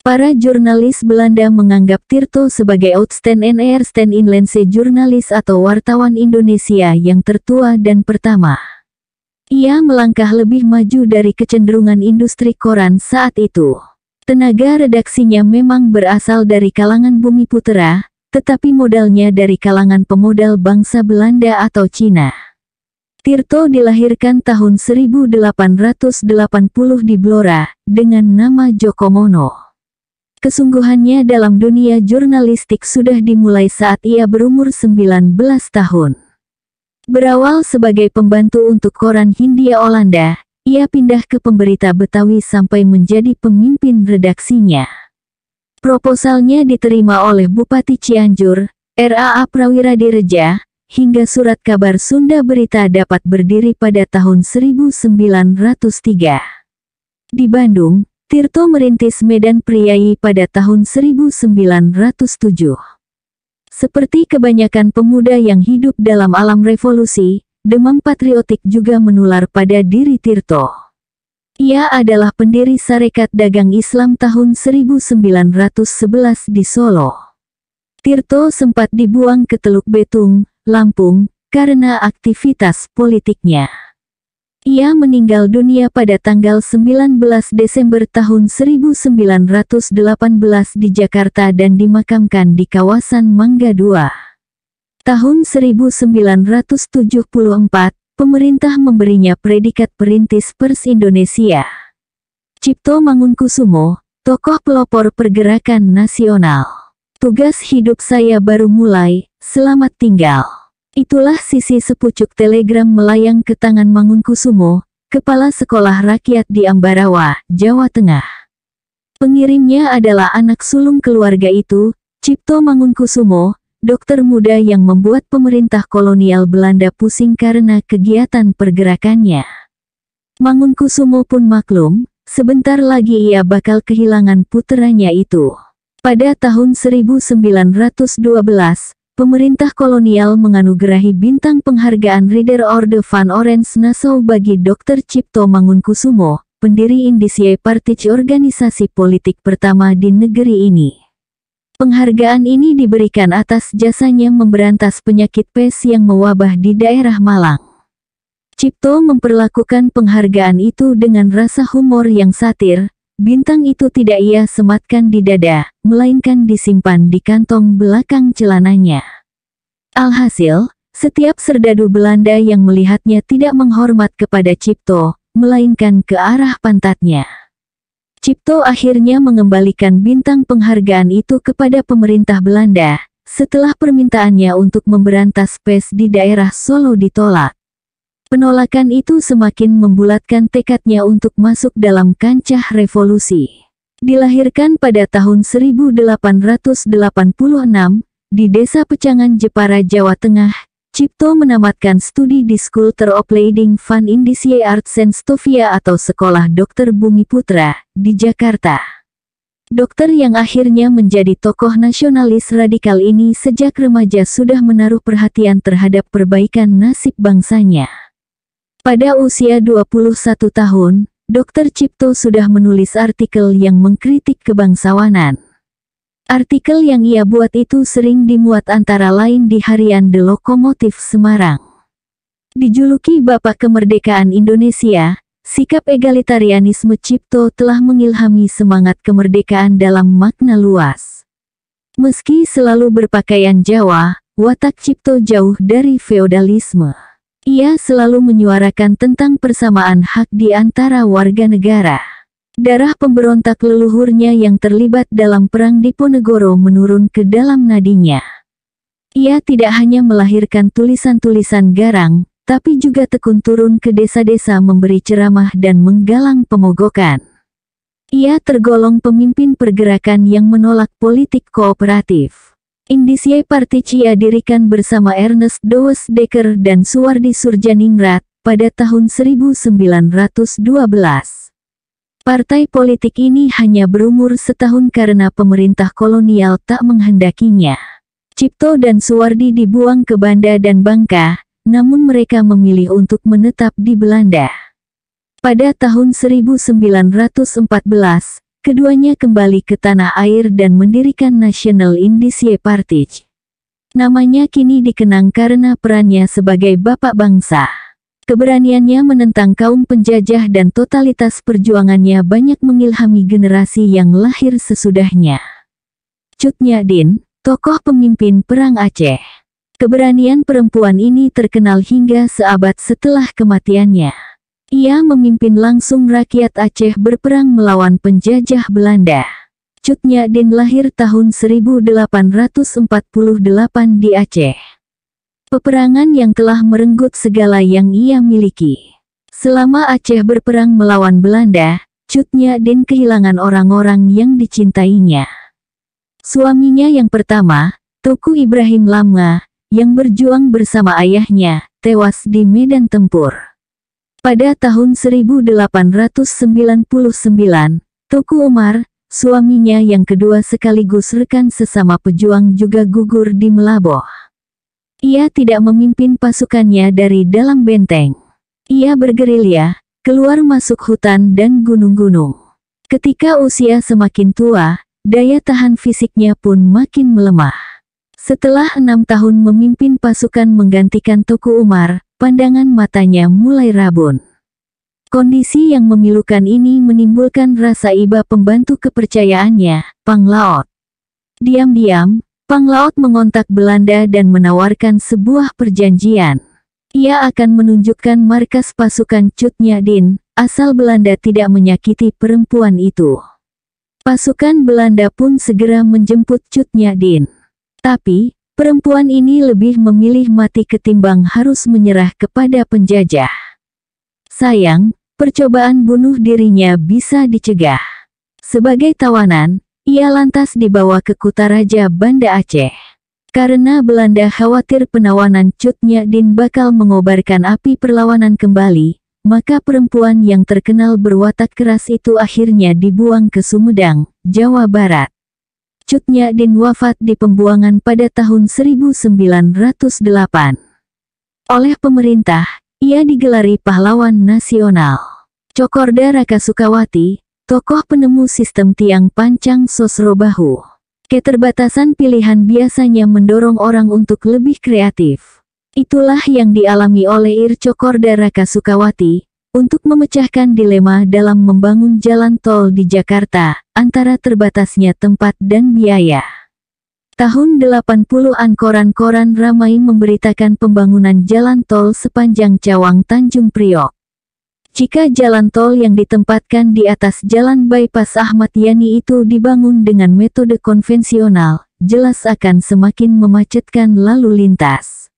Para jurnalis Belanda menganggap Tirto sebagai outstanding air stand inlense jurnalis atau wartawan Indonesia yang tertua dan pertama. Ia melangkah lebih maju dari kecenderungan industri koran saat itu. Tenaga redaksinya memang berasal dari kalangan bumi putera, tetapi modalnya dari kalangan pemodal bangsa Belanda atau Cina. Tirto dilahirkan tahun 1880 di Blora, dengan nama Joko Mono. Kesungguhannya dalam dunia jurnalistik sudah dimulai saat ia berumur 19 tahun. Berawal sebagai pembantu untuk koran Hindia Olanda, ia pindah ke pemberita Betawi sampai menjadi pemimpin redaksinya. Proposalnya diterima oleh Bupati Cianjur, RAA Prawira Direja, hingga surat kabar Sunda Berita dapat berdiri pada tahun 1903. Di Bandung, Tirto merintis Medan Priayi pada tahun 1907. Seperti kebanyakan pemuda yang hidup dalam alam revolusi, demam patriotik juga menular pada diri Tirto. Ia adalah pendiri Sarekat Dagang Islam tahun 1911 di Solo. Tirto sempat dibuang ke Teluk Betung, Lampung, karena aktivitas politiknya. Ia meninggal dunia pada tanggal 19 Desember tahun 1918 di Jakarta dan dimakamkan di kawasan Mangga II. Tahun 1974, pemerintah memberinya predikat perintis pers Indonesia. Cipto Mangunkusumo, tokoh pelopor pergerakan nasional. Tugas hidup saya baru mulai, selamat tinggal. Itulah sisi sepucuk telegram melayang ke tangan Mangunkusumo, kepala sekolah rakyat di Ambarawa, Jawa Tengah. Pengirimnya adalah anak sulung keluarga itu, Cipto Mangunkusumo, dokter muda yang membuat pemerintah kolonial Belanda pusing karena kegiatan pergerakannya. Mangunkusumo pun maklum, sebentar lagi ia bakal kehilangan putranya itu. Pada tahun 1912, pemerintah kolonial menganugerahi bintang penghargaan Reader Order van Orange Nassau bagi Dr. Cipto Mangunkusumo, pendiri Indische Partij organisasi politik pertama di negeri ini. Penghargaan ini diberikan atas jasanya memberantas penyakit pes yang mewabah di daerah Malang. Cipto memperlakukan penghargaan itu dengan rasa humor yang satir, Bintang itu tidak ia sematkan di dada, melainkan disimpan di kantong belakang celananya. Alhasil, setiap serdadu Belanda yang melihatnya tidak menghormat kepada Cipto, melainkan ke arah pantatnya. Cipto akhirnya mengembalikan bintang penghargaan itu kepada pemerintah Belanda, setelah permintaannya untuk memberantas pes di daerah Solo ditolak. Penolakan itu semakin membulatkan tekadnya untuk masuk dalam kancah revolusi. Dilahirkan pada tahun 1886 di Desa Pecangan Jepara, Jawa Tengah, Cipto menamatkan studi di School of Leading Van Indisie Arts and atau Sekolah Dokter Bumi Putra di Jakarta. Dokter yang akhirnya menjadi tokoh nasionalis radikal ini sejak remaja sudah menaruh perhatian terhadap perbaikan nasib bangsanya. Pada usia 21 tahun, Dr. Cipto sudah menulis artikel yang mengkritik kebangsawanan. Artikel yang ia buat itu sering dimuat antara lain di harian The Lokomotif Semarang. Dijuluki Bapak Kemerdekaan Indonesia, sikap egalitarianisme Cipto telah mengilhami semangat kemerdekaan dalam makna luas. Meski selalu berpakaian Jawa, watak Cipto jauh dari feodalisme. Ia selalu menyuarakan tentang persamaan hak di antara warga negara. Darah pemberontak leluhurnya yang terlibat dalam perang Diponegoro menurun ke dalam nadinya. Ia tidak hanya melahirkan tulisan-tulisan garang, tapi juga tekun turun ke desa-desa memberi ceramah dan menggalang pemogokan. Ia tergolong pemimpin pergerakan yang menolak politik kooperatif. Indisia Partici dirikan bersama Ernest Dawes Decker dan Suwardi Surjaningrat pada tahun 1912. Partai politik ini hanya berumur setahun karena pemerintah kolonial tak menghendakinya. Cipto dan Suwardi dibuang ke Banda dan Bangka, namun mereka memilih untuk menetap di Belanda. Pada tahun 1914, Keduanya kembali ke tanah air dan mendirikan National Indicie Party. Namanya kini dikenang karena perannya sebagai bapak bangsa. Keberaniannya menentang kaum penjajah dan totalitas perjuangannya banyak mengilhami generasi yang lahir sesudahnya. Cutnya Din, tokoh pemimpin Perang Aceh. Keberanian perempuan ini terkenal hingga seabad setelah kematiannya. Ia memimpin langsung rakyat Aceh berperang melawan penjajah Belanda. Cutnya Din lahir tahun 1848 di Aceh. Peperangan yang telah merenggut segala yang ia miliki. Selama Aceh berperang melawan Belanda, Cutnya Din kehilangan orang-orang yang dicintainya. Suaminya yang pertama, Tuku Ibrahim Lamga, yang berjuang bersama ayahnya, tewas di medan tempur. Pada tahun 1899, Tuku Umar, suaminya yang kedua sekaligus rekan sesama pejuang juga gugur di Melaboh. Ia tidak memimpin pasukannya dari dalam benteng. Ia bergerilya, keluar masuk hutan dan gunung-gunung. Ketika usia semakin tua, daya tahan fisiknya pun makin melemah. Setelah enam tahun memimpin pasukan menggantikan Tuku Umar, pandangan matanya mulai rabun. Kondisi yang memilukan ini menimbulkan rasa iba pembantu kepercayaannya, Pang Laot. Diam-diam, Pang Laot mengontak Belanda dan menawarkan sebuah perjanjian. Ia akan menunjukkan markas pasukan Cutnya Din, asal Belanda tidak menyakiti perempuan itu. Pasukan Belanda pun segera menjemput Cutnya Din. Tapi, perempuan ini lebih memilih mati ketimbang harus menyerah kepada penjajah. Sayang, percobaan bunuh dirinya bisa dicegah. Sebagai tawanan, ia lantas dibawa ke Kutaraja Banda Aceh. Karena Belanda khawatir penawanan Cutnya Din bakal mengobarkan api perlawanan kembali, maka perempuan yang terkenal berwatak keras itu akhirnya dibuang ke Sumedang, Jawa Barat. Cutnya Din wafat di pembuangan pada tahun 1908. Oleh pemerintah, ia digelari pahlawan nasional. Cokorda Raka Sukawati, tokoh penemu sistem tiang pancang Sosrobahu. Keterbatasan pilihan biasanya mendorong orang untuk lebih kreatif. Itulah yang dialami oleh Ir Cokorda Raka Sukawati, untuk memecahkan dilema dalam membangun jalan tol di Jakarta antara terbatasnya tempat dan biaya. Tahun 80-an koran-koran ramai memberitakan pembangunan jalan tol sepanjang Cawang Tanjung Priok. Jika jalan tol yang ditempatkan di atas jalan bypass Ahmad Yani itu dibangun dengan metode konvensional, jelas akan semakin memacetkan lalu lintas.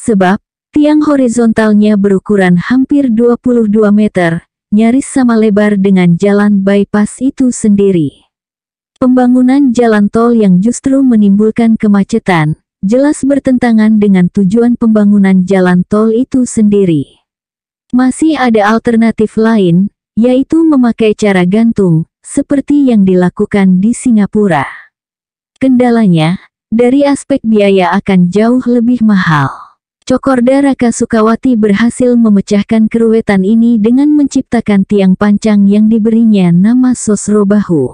Sebab, Tiang horizontalnya berukuran hampir 22 meter, nyaris sama lebar dengan jalan bypass itu sendiri. Pembangunan jalan tol yang justru menimbulkan kemacetan, jelas bertentangan dengan tujuan pembangunan jalan tol itu sendiri. Masih ada alternatif lain, yaitu memakai cara gantung, seperti yang dilakukan di Singapura. Kendalanya, dari aspek biaya akan jauh lebih mahal. Cokorda Raka Sukawati berhasil memecahkan keruwetan ini dengan menciptakan tiang pancang yang diberinya nama Sosrobahu.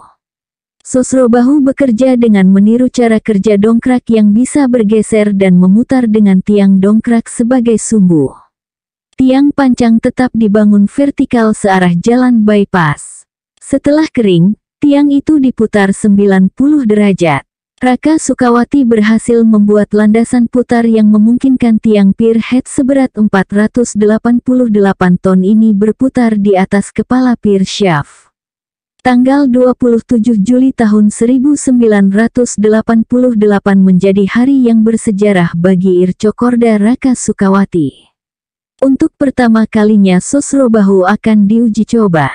Sosrobahu bekerja dengan meniru cara kerja dongkrak yang bisa bergeser dan memutar dengan tiang dongkrak sebagai sumbu. Tiang pancang tetap dibangun vertikal searah jalan bypass. Setelah kering, tiang itu diputar 90 derajat. Raka Sukawati berhasil membuat landasan putar yang memungkinkan tiang pier head seberat 488 ton ini berputar di atas kepala pier shaft. Tanggal 27 Juli tahun 1988 menjadi hari yang bersejarah bagi Ircokorda Raka Sukawati. Untuk pertama kalinya Sosrobahu akan diuji coba.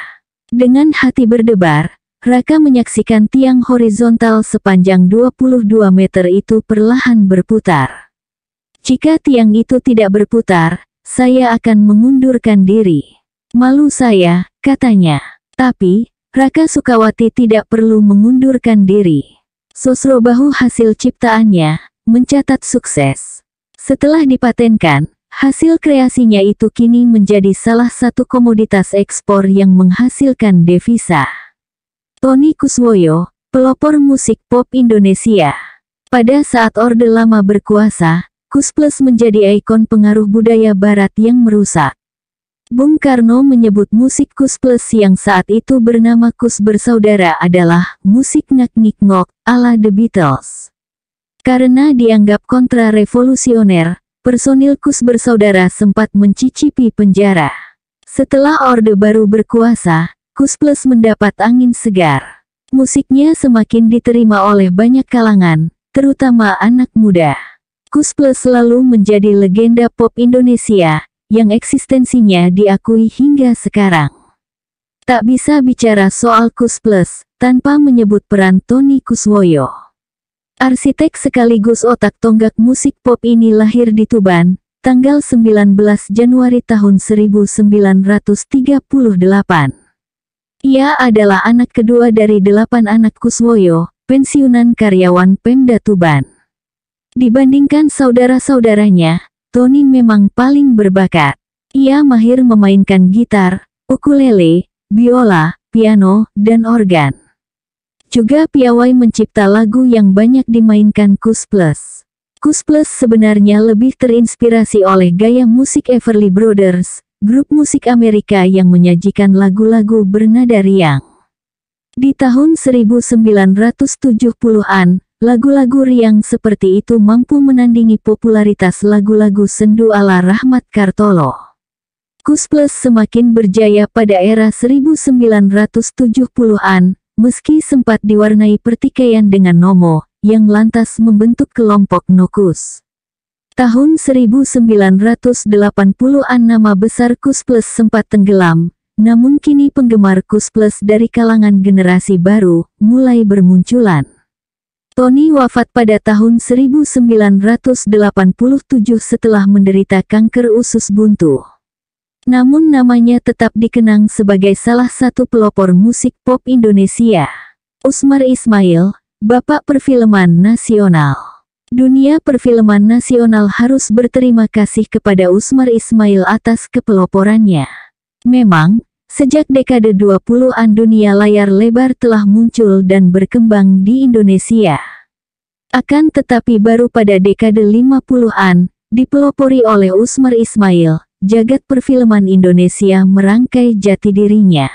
Dengan hati berdebar, Raka menyaksikan tiang horizontal sepanjang 22 meter itu perlahan berputar. Jika tiang itu tidak berputar, saya akan mengundurkan diri. Malu saya, katanya. Tapi, Raka Sukawati tidak perlu mengundurkan diri. Sosro Bahu hasil ciptaannya, mencatat sukses. Setelah dipatenkan, hasil kreasinya itu kini menjadi salah satu komoditas ekspor yang menghasilkan devisa. Tony Kuswoyo, pelopor musik pop Indonesia. Pada saat Orde Lama berkuasa, Kusplus menjadi ikon pengaruh budaya barat yang merusak. Bung Karno menyebut musik Kusplus yang saat itu bernama Kus Bersaudara adalah musik ngak-ngik-ngok ala The Beatles. Karena dianggap kontra-revolusioner, personil Kus Bersaudara sempat mencicipi penjara. Setelah Orde Baru berkuasa, Kus Plus mendapat angin segar. Musiknya semakin diterima oleh banyak kalangan, terutama anak muda. Kus Plus selalu menjadi legenda pop Indonesia, yang eksistensinya diakui hingga sekarang. Tak bisa bicara soal Kus Plus, tanpa menyebut peran Tony Kuswoyo. Arsitek sekaligus otak tonggak musik pop ini lahir di Tuban, tanggal 19 Januari tahun 1938. Ia adalah anak kedua dari delapan anak Kuswoyo, pensiunan karyawan Pemda Tuban. Dibandingkan saudara-saudaranya, Tony memang paling berbakat. Ia mahir memainkan gitar, ukulele, biola, piano, dan organ. Juga piawai mencipta lagu yang banyak dimainkan Kus Plus. Kus Plus sebenarnya lebih terinspirasi oleh gaya musik Everly Brothers, grup musik Amerika yang menyajikan lagu-lagu bernada riang. Di tahun 1970-an, lagu-lagu riang seperti itu mampu menandingi popularitas lagu-lagu sendu ala Rahmat Kartolo. Kus Plus semakin berjaya pada era 1970-an, meski sempat diwarnai pertikaian dengan Nomo, yang lantas membentuk kelompok Nokus. Tahun 1980-an nama besar Kus Plus sempat tenggelam, namun kini penggemar Kus Plus dari kalangan generasi baru mulai bermunculan. Tony wafat pada tahun 1987 setelah menderita kanker usus buntu. Namun namanya tetap dikenang sebagai salah satu pelopor musik pop Indonesia. Usmar Ismail, Bapak Perfilman Nasional. Dunia perfilman nasional harus berterima kasih kepada Usmar Ismail atas kepeloporannya. Memang, sejak dekade 20-an dunia layar lebar telah muncul dan berkembang di Indonesia. Akan tetapi baru pada dekade 50-an, dipelopori oleh Usmar Ismail, jagat perfilman Indonesia merangkai jati dirinya.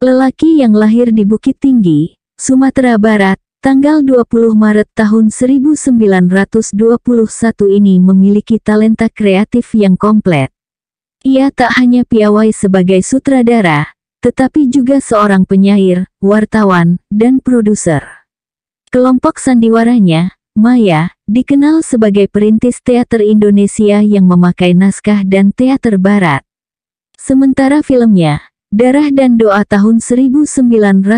Lelaki yang lahir di Bukit Tinggi, Sumatera Barat, Tanggal 20 Maret tahun 1921 ini memiliki talenta kreatif yang komplit. Ia tak hanya piawai sebagai sutradara, tetapi juga seorang penyair, wartawan, dan produser. Kelompok sandiwaranya, Maya, dikenal sebagai perintis teater Indonesia yang memakai naskah dan teater barat. Sementara filmnya, Darah dan Doa tahun 1950,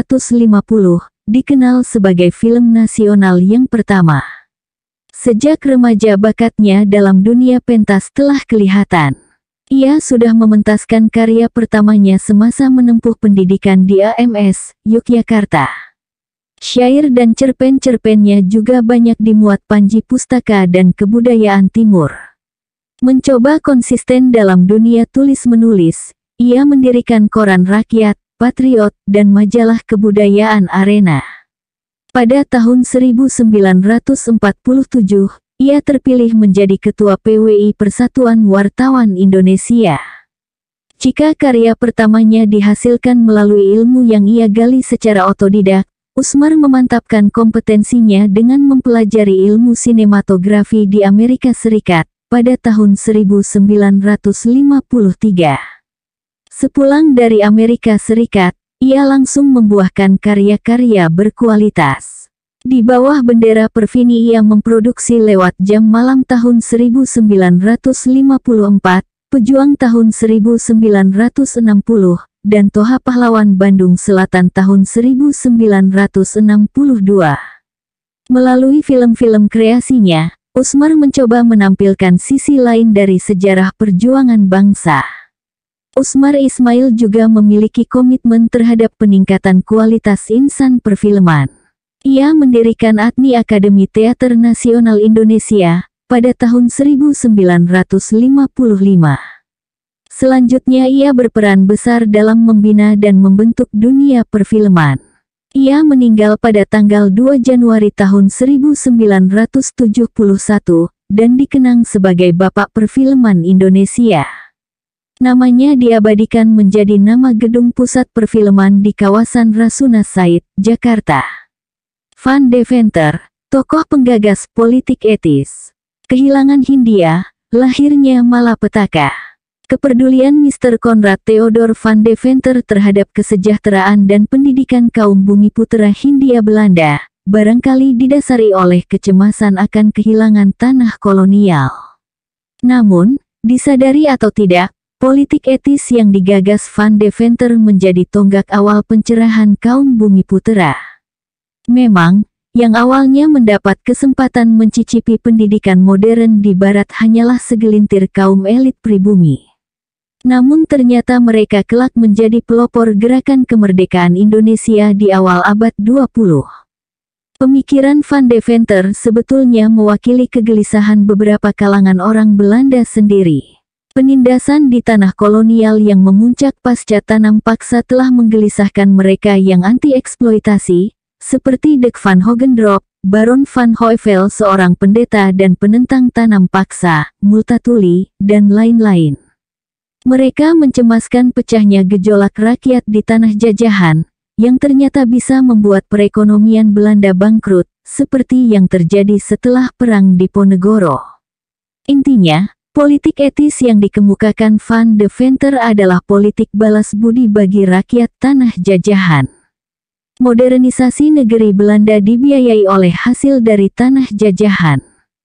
dikenal sebagai film nasional yang pertama. Sejak remaja bakatnya dalam dunia pentas telah kelihatan. Ia sudah mementaskan karya pertamanya semasa menempuh pendidikan di AMS, Yogyakarta. Syair dan cerpen-cerpennya juga banyak dimuat Panji Pustaka dan Kebudayaan Timur. Mencoba konsisten dalam dunia tulis-menulis, ia mendirikan koran rakyat, Patriot, dan majalah kebudayaan Arena. Pada tahun 1947, ia terpilih menjadi ketua PWI Persatuan Wartawan Indonesia. Jika karya pertamanya dihasilkan melalui ilmu yang ia gali secara otodidak, Usmar memantapkan kompetensinya dengan mempelajari ilmu sinematografi di Amerika Serikat pada tahun 1953. Sepulang dari Amerika Serikat, ia langsung membuahkan karya-karya berkualitas. Di bawah bendera Perfini ia memproduksi lewat jam malam tahun 1954, Pejuang tahun 1960, dan Toha Pahlawan Bandung Selatan tahun 1962. Melalui film-film kreasinya, Usmar mencoba menampilkan sisi lain dari sejarah perjuangan bangsa. Usmar Ismail juga memiliki komitmen terhadap peningkatan kualitas insan perfilman. Ia mendirikan Atni Akademi Teater Nasional Indonesia pada tahun 1955. Selanjutnya ia berperan besar dalam membina dan membentuk dunia perfilman. Ia meninggal pada tanggal 2 Januari tahun 1971 dan dikenang sebagai Bapak Perfilman Indonesia. Namanya diabadikan menjadi nama gedung pusat perfilman di kawasan Rasuna Said, Jakarta. Van Deventer, tokoh penggagas politik etis. Kehilangan Hindia, lahirnya malapetaka. Kepedulian Mr. Konrad Theodor van Deventer terhadap kesejahteraan dan pendidikan kaum bumi putera Hindia Belanda, barangkali didasari oleh kecemasan akan kehilangan tanah kolonial. Namun, disadari atau tidak, Politik etis yang digagas Van Deventer menjadi tonggak awal pencerahan kaum bumi putera. Memang, yang awalnya mendapat kesempatan mencicipi pendidikan modern di barat hanyalah segelintir kaum elit pribumi. Namun ternyata mereka kelak menjadi pelopor gerakan kemerdekaan Indonesia di awal abad 20. Pemikiran Van Deventer sebetulnya mewakili kegelisahan beberapa kalangan orang Belanda sendiri. Penindasan di tanah kolonial yang memuncak pasca tanam paksa telah menggelisahkan mereka yang anti-eksploitasi, seperti Dek van Hogendrop, Baron van Hooyvel seorang pendeta dan penentang tanam paksa, multatuli, dan lain-lain. Mereka mencemaskan pecahnya gejolak rakyat di tanah jajahan, yang ternyata bisa membuat perekonomian Belanda bangkrut, seperti yang terjadi setelah Perang Diponegoro. Intinya, Politik etis yang dikemukakan Van de Venter adalah politik balas budi bagi rakyat tanah jajahan. Modernisasi negeri Belanda dibiayai oleh hasil dari tanah jajahan.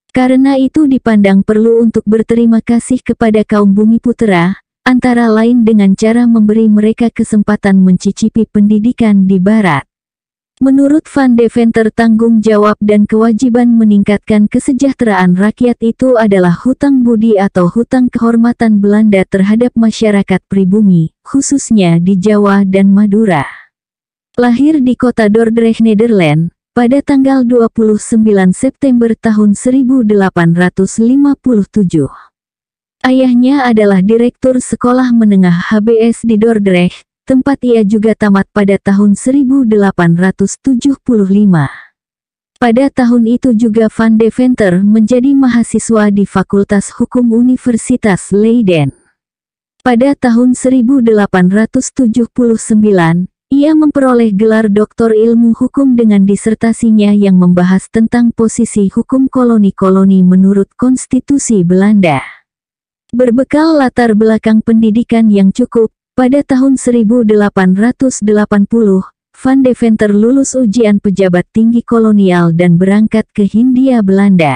Karena itu dipandang perlu untuk berterima kasih kepada kaum bumi putera, antara lain dengan cara memberi mereka kesempatan mencicipi pendidikan di barat. Menurut Van Deventer tanggung jawab dan kewajiban meningkatkan kesejahteraan rakyat itu adalah hutang budi atau hutang kehormatan Belanda terhadap masyarakat pribumi, khususnya di Jawa dan Madura. Lahir di kota Dordrecht, Nederland, pada tanggal 29 September tahun 1857. Ayahnya adalah direktur sekolah menengah HBS di Dordrecht, tempat ia juga tamat pada tahun 1875. Pada tahun itu juga Van Deventer menjadi mahasiswa di Fakultas Hukum Universitas Leiden. Pada tahun 1879, ia memperoleh gelar Doktor Ilmu Hukum dengan disertasinya yang membahas tentang posisi hukum koloni-koloni menurut konstitusi Belanda. Berbekal latar belakang pendidikan yang cukup, pada tahun 1880, Van Deventer lulus ujian pejabat tinggi kolonial dan berangkat ke Hindia Belanda.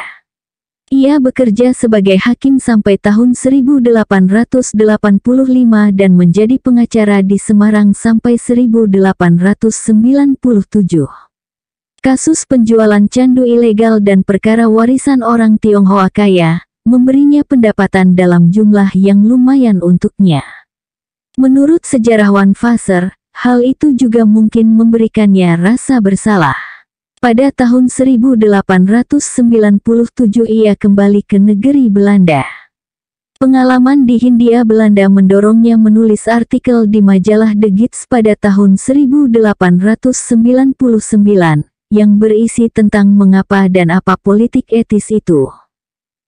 Ia bekerja sebagai hakim sampai tahun 1885 dan menjadi pengacara di Semarang sampai 1897. Kasus penjualan candu ilegal dan perkara warisan orang Tionghoa kaya memberinya pendapatan dalam jumlah yang lumayan untuknya. Menurut sejarawan Fasser, hal itu juga mungkin memberikannya rasa bersalah. Pada tahun 1897 ia kembali ke negeri Belanda. Pengalaman di Hindia Belanda mendorongnya menulis artikel di majalah The Gids pada tahun 1899 yang berisi tentang mengapa dan apa politik etis itu.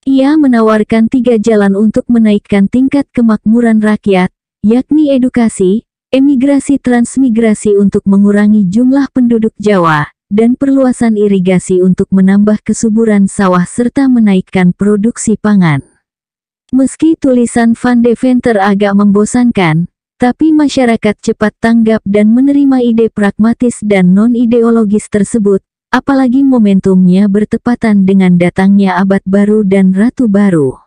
Ia menawarkan tiga jalan untuk menaikkan tingkat kemakmuran rakyat, yakni edukasi, emigrasi transmigrasi untuk mengurangi jumlah penduduk Jawa, dan perluasan irigasi untuk menambah kesuburan sawah serta menaikkan produksi pangan. Meski tulisan Van Deventer agak membosankan, tapi masyarakat cepat tanggap dan menerima ide pragmatis dan non-ideologis tersebut, apalagi momentumnya bertepatan dengan datangnya abad baru dan ratu baru.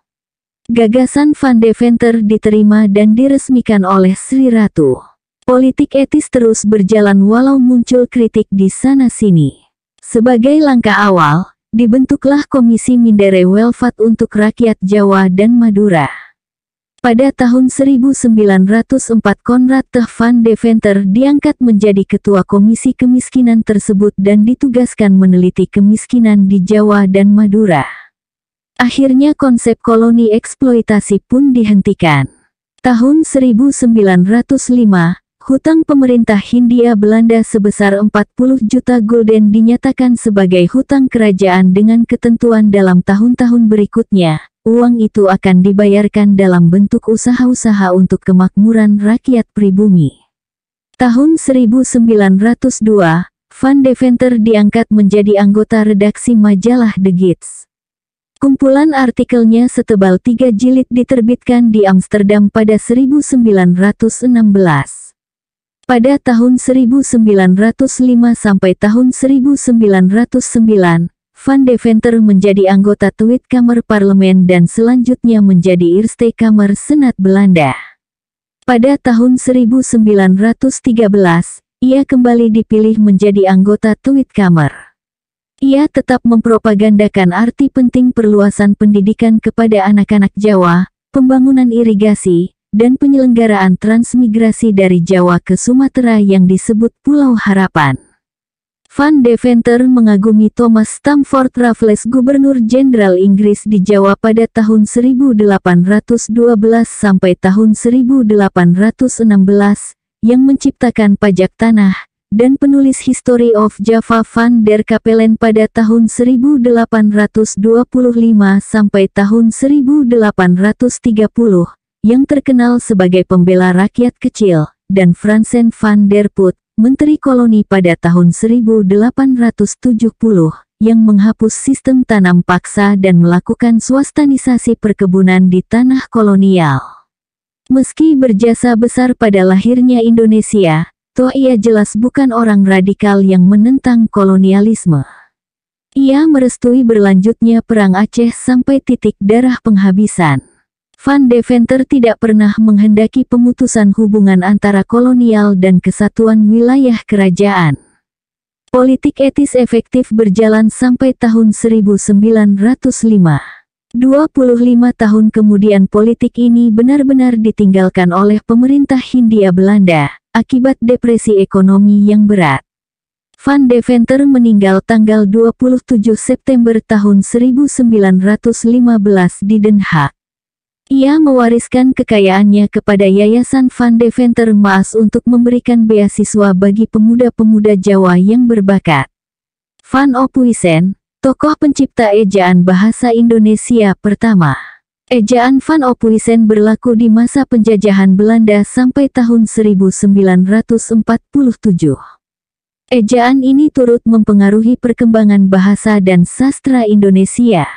Gagasan Van Deventer diterima dan diresmikan oleh Sri Ratu. Politik etis terus berjalan walau muncul kritik di sana-sini. Sebagai langkah awal, dibentuklah Komisi Mindere Welfat untuk rakyat Jawa dan Madura. Pada tahun 1904 Konrad Teh van Deventer diangkat menjadi ketua Komisi Kemiskinan tersebut dan ditugaskan meneliti kemiskinan di Jawa dan Madura. Akhirnya konsep koloni eksploitasi pun dihentikan. Tahun 1905, hutang pemerintah Hindia Belanda sebesar 40 juta gulden dinyatakan sebagai hutang kerajaan dengan ketentuan dalam tahun-tahun berikutnya, uang itu akan dibayarkan dalam bentuk usaha-usaha untuk kemakmuran rakyat pribumi. Tahun 1902, Van Deventer diangkat menjadi anggota redaksi majalah The Gates. Kumpulan artikelnya setebal tiga jilid diterbitkan di Amsterdam pada 1916. Pada tahun 1905 sampai tahun 1909, Van Deventer menjadi anggota Tweet Parlemen dan selanjutnya menjadi Eerste Kamer Senat Belanda. Pada tahun 1913, ia kembali dipilih menjadi anggota Tweet Kamar. Ia tetap mempropagandakan arti penting perluasan pendidikan kepada anak-anak Jawa, pembangunan irigasi, dan penyelenggaraan transmigrasi dari Jawa ke Sumatera yang disebut Pulau Harapan. Van Deventer mengagumi Thomas Stamford Raffles Gubernur Jenderal Inggris di Jawa pada tahun 1812 sampai tahun 1816 yang menciptakan pajak tanah, dan penulis History of Java van der Kapellen pada tahun 1825 sampai tahun 1830, yang terkenal sebagai pembela rakyat kecil, dan Fransen van der Put, Menteri Koloni pada tahun 1870, yang menghapus sistem tanam paksa dan melakukan swastanisasi perkebunan di tanah kolonial. Meski berjasa besar pada lahirnya Indonesia, Toh ia jelas bukan orang radikal yang menentang kolonialisme. Ia merestui berlanjutnya Perang Aceh sampai titik darah penghabisan. Van Deventer tidak pernah menghendaki pemutusan hubungan antara kolonial dan kesatuan wilayah kerajaan. Politik etis efektif berjalan sampai tahun 1905. 25 tahun kemudian politik ini benar-benar ditinggalkan oleh pemerintah Hindia Belanda akibat depresi ekonomi yang berat. Van Deventer meninggal tanggal 27 September tahun 1915 di Den Haag. Ia mewariskan kekayaannya kepada Yayasan Van Deventer Maas untuk memberikan beasiswa bagi pemuda-pemuda Jawa yang berbakat. Van Opuisen, tokoh pencipta ejaan bahasa Indonesia pertama. Ejaan Van Opuisen berlaku di masa penjajahan Belanda sampai tahun 1947. Ejaan ini turut mempengaruhi perkembangan bahasa dan sastra Indonesia.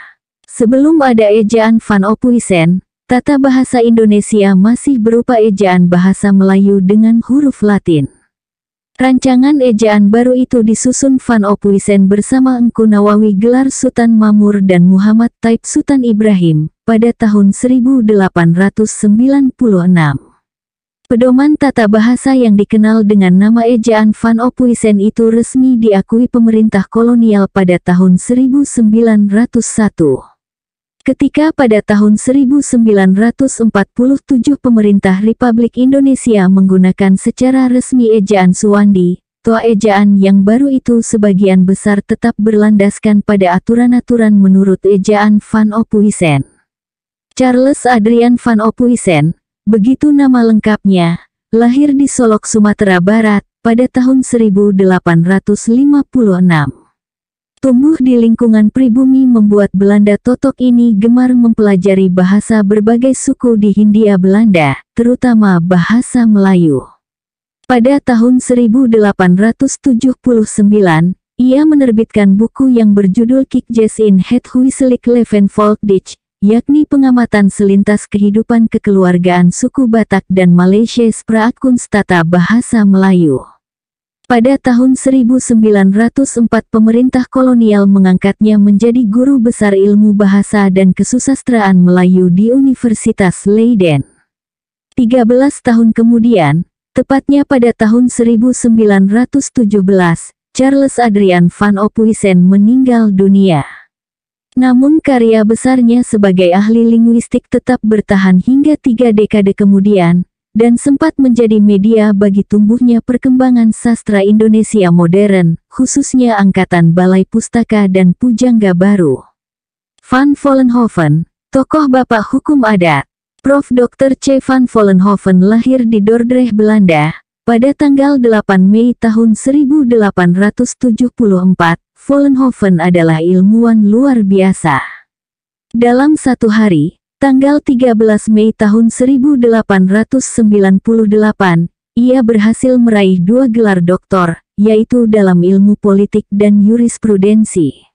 Sebelum ada ejaan Van Opuisen, tata bahasa Indonesia masih berupa ejaan bahasa Melayu dengan huruf Latin. Rancangan ejaan baru itu disusun Van Opuisen bersama Engku Nawawi gelar Sultan Mamur dan Muhammad Taib Sultan Ibrahim pada tahun 1896. Pedoman tata bahasa yang dikenal dengan nama ejaan Van Opuisen itu resmi diakui pemerintah kolonial pada tahun 1901. Ketika pada tahun 1947 pemerintah Republik Indonesia menggunakan secara resmi ejaan Suwandi, toa ejaan yang baru itu sebagian besar tetap berlandaskan pada aturan-aturan menurut ejaan Van Opuisen. Charles Adrian Van Opuisen, begitu nama lengkapnya, lahir di Solok, Sumatera Barat, pada tahun 1856. Tumbuh di lingkungan pribumi membuat Belanda totok ini gemar mempelajari bahasa berbagai suku di Hindia Belanda, terutama bahasa Melayu. Pada tahun 1879, ia menerbitkan buku yang berjudul Kikjes in Het Huiselijk Leven Volkdich, yakni pengamatan selintas kehidupan kekeluargaan suku Batak dan Malaysia stata Bahasa Melayu. Pada tahun 1904 pemerintah kolonial mengangkatnya menjadi guru besar ilmu bahasa dan kesusastraan Melayu di Universitas Leiden. 13 tahun kemudian, tepatnya pada tahun 1917, Charles Adrian van Opuisen meninggal dunia. Namun karya besarnya sebagai ahli linguistik tetap bertahan hingga tiga dekade kemudian, dan sempat menjadi media bagi tumbuhnya perkembangan sastra Indonesia modern, khususnya angkatan Balai Pustaka dan Pujangga Baru. Van Vollenhoven, tokoh Bapak Hukum Adat, Prof. Dr. C. Van Vollenhoven lahir di Dordrecht, Belanda, pada tanggal 8 Mei tahun 1874, Vollenhoven adalah ilmuwan luar biasa. Dalam satu hari, Tanggal 13 Mei tahun 1898, ia berhasil meraih dua gelar doktor, yaitu dalam ilmu politik dan jurisprudensi.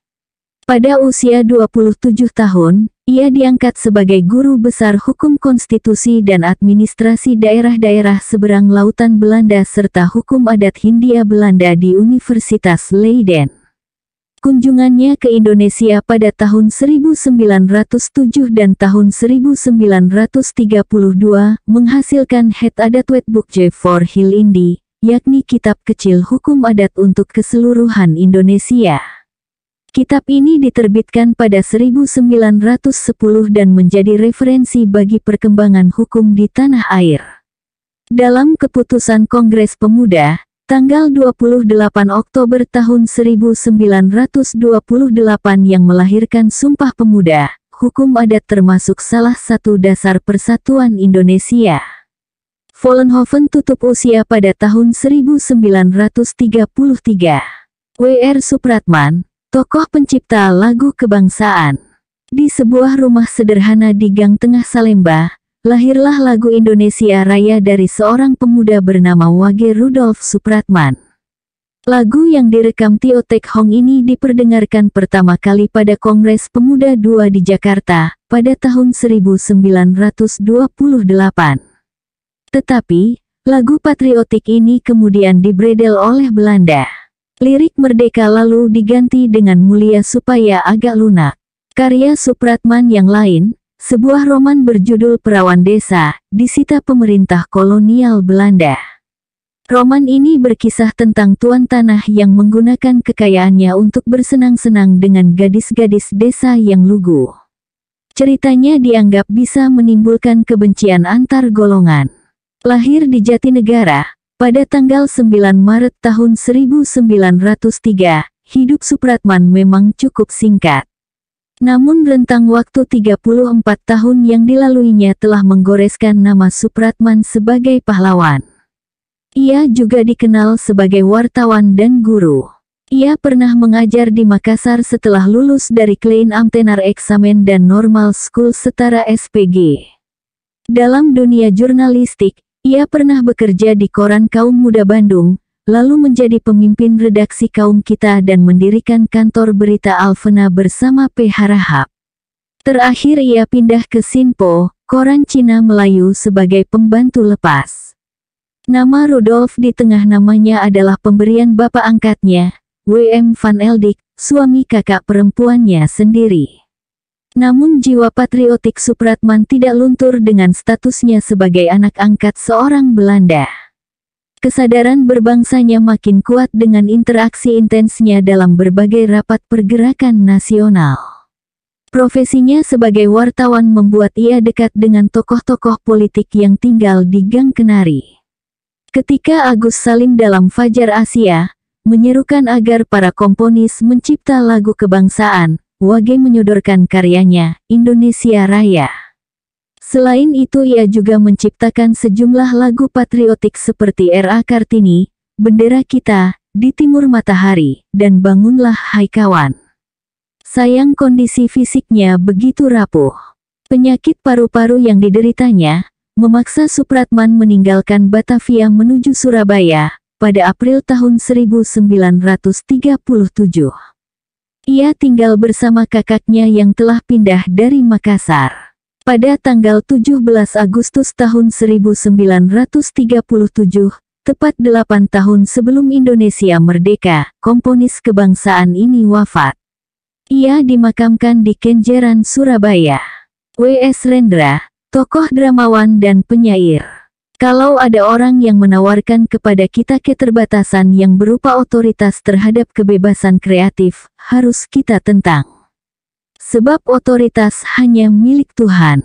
Pada usia 27 tahun, ia diangkat sebagai guru besar hukum konstitusi dan administrasi daerah-daerah seberang lautan Belanda serta hukum adat Hindia Belanda di Universitas Leiden. Kunjungannya ke Indonesia pada tahun 1907 dan tahun 1932 menghasilkan Het Adat J. for Indi, yakni kitab kecil hukum adat untuk keseluruhan Indonesia. Kitab ini diterbitkan pada 1910 dan menjadi referensi bagi perkembangan hukum di tanah air. Dalam keputusan Kongres Pemuda, tanggal 28 Oktober tahun 1928 yang melahirkan Sumpah Pemuda, hukum adat termasuk salah satu dasar persatuan Indonesia. Vollenhoven tutup usia pada tahun 1933. W.R. Supratman, tokoh pencipta lagu kebangsaan. Di sebuah rumah sederhana di Gang Tengah Salemba, lahirlah lagu Indonesia Raya dari seorang pemuda bernama Wage Rudolf Supratman. Lagu yang direkam Tio Tek Hong ini diperdengarkan pertama kali pada Kongres Pemuda II di Jakarta pada tahun 1928. Tetapi, lagu patriotik ini kemudian dibredel oleh Belanda. Lirik merdeka lalu diganti dengan mulia supaya agak lunak. Karya Supratman yang lain, sebuah roman berjudul Perawan Desa, disita pemerintah kolonial Belanda. Roman ini berkisah tentang tuan tanah yang menggunakan kekayaannya untuk bersenang-senang dengan gadis-gadis desa yang lugu. Ceritanya dianggap bisa menimbulkan kebencian antar golongan. Lahir di Jatinegara, pada tanggal 9 Maret tahun 1903, hidup Supratman memang cukup singkat. Namun rentang waktu 34 tahun yang dilaluinya telah menggoreskan nama Supratman sebagai pahlawan. Ia juga dikenal sebagai wartawan dan guru. Ia pernah mengajar di Makassar setelah lulus dari Klein Amtenar Examen dan Normal School setara SPG. Dalam dunia jurnalistik, ia pernah bekerja di koran Kaum Muda Bandung, lalu menjadi pemimpin redaksi kaum kita dan mendirikan kantor berita Alvena bersama PH Rahab. Terakhir ia pindah ke Sinpo, koran Cina Melayu sebagai pembantu lepas. Nama Rudolf di tengah namanya adalah pemberian bapak angkatnya, W.M. Van Eldik, suami kakak perempuannya sendiri. Namun jiwa patriotik Supratman tidak luntur dengan statusnya sebagai anak angkat seorang Belanda. Kesadaran berbangsanya makin kuat dengan interaksi intensnya dalam berbagai rapat pergerakan nasional. Profesinya sebagai wartawan membuat ia dekat dengan tokoh-tokoh politik yang tinggal di Gang Kenari. Ketika Agus Salim dalam Fajar Asia, menyerukan agar para komponis mencipta lagu kebangsaan, Wage menyodorkan karyanya, Indonesia Raya. Selain itu ia juga menciptakan sejumlah lagu patriotik seperti R.A. Kartini, Bendera Kita, Di Timur Matahari, dan Bangunlah Hai Kawan. Sayang kondisi fisiknya begitu rapuh. Penyakit paru-paru yang dideritanya, memaksa Supratman meninggalkan Batavia menuju Surabaya, pada April tahun 1937. Ia tinggal bersama kakaknya yang telah pindah dari Makassar. Pada tanggal 17 Agustus tahun 1937, tepat 8 tahun sebelum Indonesia merdeka, komponis kebangsaan ini wafat. Ia dimakamkan di Kenjeran, Surabaya. W.S. Rendra, tokoh dramawan dan penyair. Kalau ada orang yang menawarkan kepada kita keterbatasan yang berupa otoritas terhadap kebebasan kreatif, harus kita tentang sebab otoritas hanya milik Tuhan.